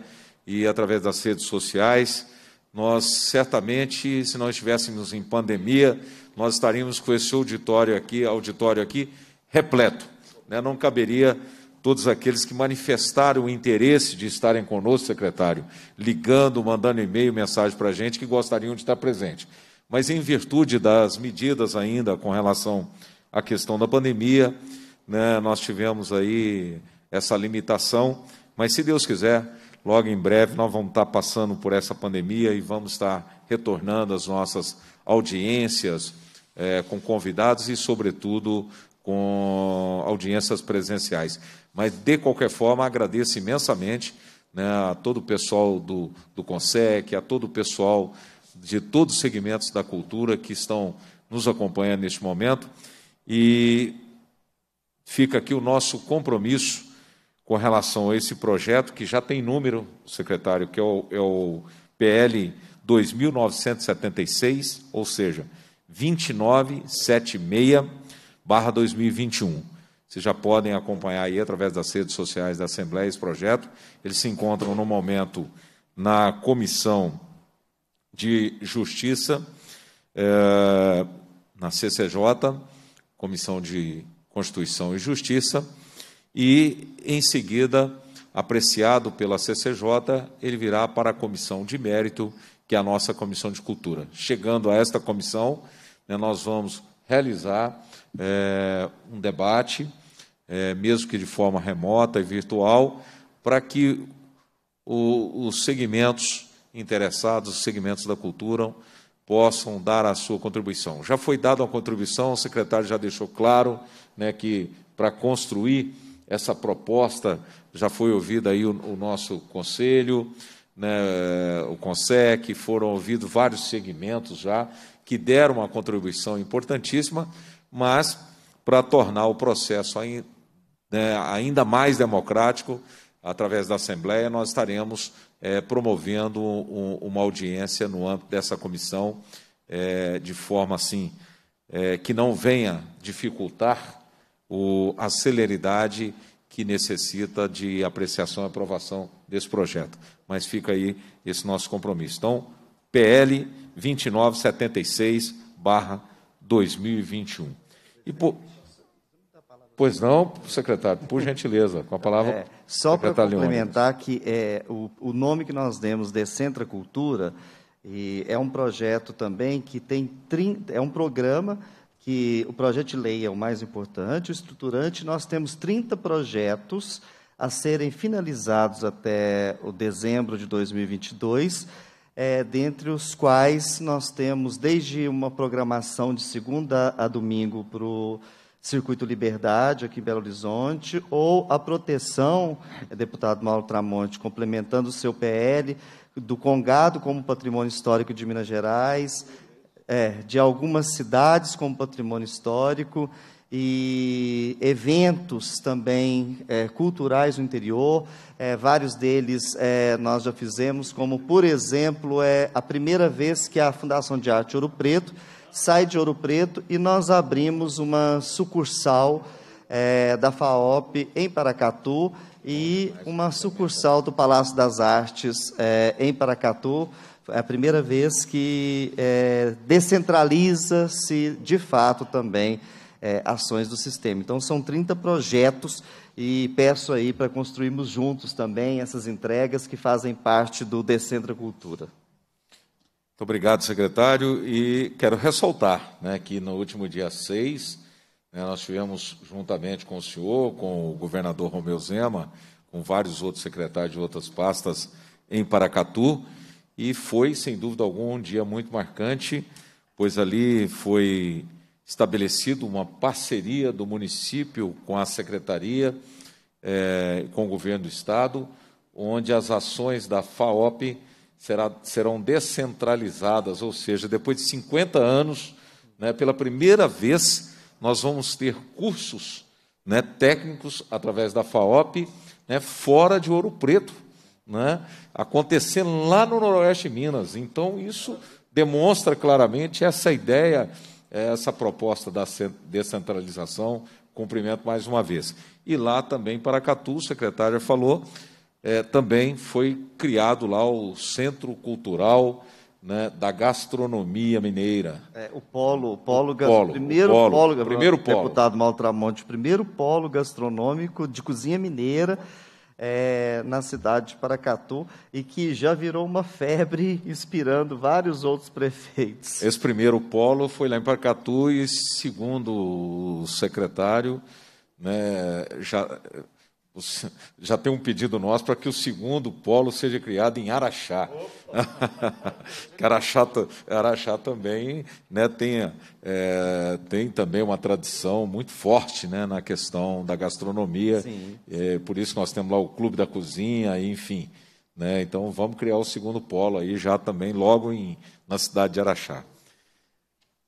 e através das redes sociais. Nós certamente, se não estivéssemos em pandemia, nós estaríamos com esse auditório aqui, auditório aqui repleto. Né? Não caberia todos aqueles que manifestaram o interesse de estarem conosco, secretário, ligando, mandando e-mail, mensagem para a gente, que gostariam de estar presente mas em virtude das medidas ainda com relação à questão da pandemia, né, nós tivemos aí essa limitação, mas se Deus quiser, logo em breve nós vamos estar passando por essa pandemia e vamos estar retornando às nossas audiências é, com convidados e, sobretudo, com audiências presenciais. Mas, de qualquer forma, agradeço imensamente né, a todo o pessoal do, do CONSEC, a todo o pessoal de todos os segmentos da cultura que estão nos acompanhando neste momento. E fica aqui o nosso compromisso com relação a esse projeto, que já tem número, secretário, que é o, é o PL 2976, ou seja, 2976-2021. Vocês já podem acompanhar aí através das redes sociais da Assembleia esse projeto. Eles se encontram no momento na comissão de Justiça, é, na CCJ, Comissão de Constituição e Justiça, e, em seguida, apreciado pela CCJ, ele virá para a Comissão de Mérito, que é a nossa Comissão de Cultura. Chegando a esta comissão, né, nós vamos realizar é, um debate, é, mesmo que de forma remota e virtual, para que o, os segmentos interessados, segmentos da cultura, possam dar a sua contribuição. Já foi dada uma contribuição, o secretário já deixou claro né, que para construir essa proposta já foi ouvido aí o, o nosso conselho, né, o CONSEC, foram ouvidos vários segmentos já que deram uma contribuição importantíssima, mas para tornar o processo né, ainda mais democrático, através da Assembleia, nós estaremos é, promovendo um, uma audiência no âmbito dessa comissão, é, de forma assim, é, que não venha dificultar o, a celeridade que necessita de apreciação e aprovação desse projeto. Mas fica aí esse nosso compromisso. Então, PL 2976, 2021. E por... Pois não, secretário, por gentileza, com a palavra. É, só para complementar que é, o, o, nome que nós demos de Centra Cultura e é um projeto também que tem 30, é um programa que o projeto de lei é o mais importante, o estruturante, nós temos 30 projetos a serem finalizados até o dezembro de 2022, é, dentre os quais nós temos desde uma programação de segunda a domingo para o Circuito Liberdade, aqui em Belo Horizonte, ou a proteção, é, deputado Mauro Tramonte, complementando o seu PL, do Congado como patrimônio histórico de Minas Gerais, é, de algumas cidades como patrimônio histórico, e eventos também é, culturais no interior, é, vários deles é, nós já fizemos, como, por exemplo, é a primeira vez que a Fundação de Arte Ouro Preto sai de Ouro Preto e nós abrimos uma sucursal é, da FAOP em Paracatu e uma sucursal do Palácio das Artes é, em Paracatu. É a primeira vez que é, descentraliza-se de fato também é, ações do sistema. Então, são 30 projetos e peço aí para construirmos juntos também essas entregas que fazem parte do Descentra Cultura. Muito obrigado, secretário. E quero ressaltar né, que no último dia 6, né, nós tivemos, juntamente com o senhor, com o governador Romeu Zema, com vários outros secretários de outras pastas em Paracatu, e foi, sem dúvida alguma, um dia muito marcante, pois ali foi estabelecido uma parceria do município com a secretaria, eh, com o governo do estado, onde as ações da FAOP será, serão descentralizadas, ou seja, depois de 50 anos, né, pela primeira vez, nós vamos ter cursos né, técnicos através da FAOP né, fora de Ouro Preto, né, acontecendo lá no Noroeste de Minas. Então, isso demonstra claramente essa ideia, eh, essa proposta da descentralização. Cumprimento mais uma vez. E lá também, Paracatu, o secretário falou, é, também foi criado lá o Centro Cultural né, da Gastronomia Mineira. É, o polo, o polo, o polo primeiro o polo, polo, primeiro polo, deputado Maltramonte, primeiro polo gastronômico de cozinha mineira. É, na cidade de Paracatu e que já virou uma febre, inspirando vários outros prefeitos. Esse primeiro polo foi lá em Paracatu e, segundo o secretário, né, já já tem um pedido nosso para que o segundo polo seja criado em Araxá. que Araxá, Araxá também né, tem, é, tem também uma tradição muito forte né, na questão da gastronomia. É, por isso nós temos lá o Clube da Cozinha, enfim. Né, então vamos criar o segundo polo aí já também logo em, na cidade de Araxá.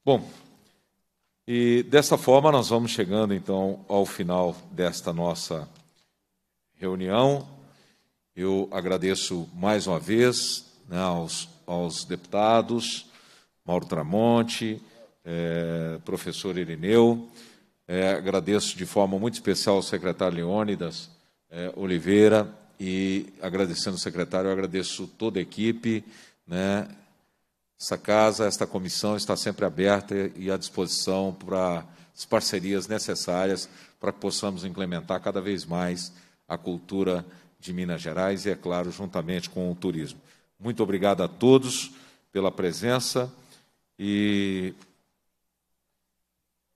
Bom, e dessa forma nós vamos chegando então ao final desta nossa reunião. Eu agradeço mais uma vez né, aos, aos, deputados, Mauro Tramonte, é, professor Irineu, é, agradeço de forma muito especial ao secretário Leônidas é, eh, Oliveira e, agradecendo o secretário, eu agradeço toda a equipe, né, essa casa, esta comissão está sempre aberta e à disposição para as parcerias necessárias para que possamos implementar cada vez mais a cultura de Minas Gerais e, é claro, juntamente com o turismo. Muito obrigado a todos pela presença e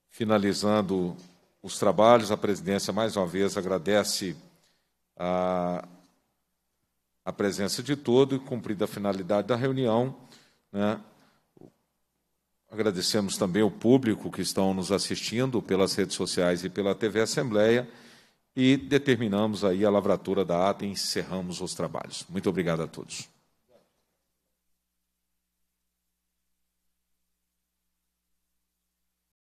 finalizando os trabalhos, a presidência mais uma vez agradece a, a presença de todo e cumprida a finalidade da reunião, né, Agradecemos também o público que estão nos assistindo pelas redes sociais e pela TV Assembleia e determinamos aí a lavratura da ata e encerramos os trabalhos. Muito obrigado a todos.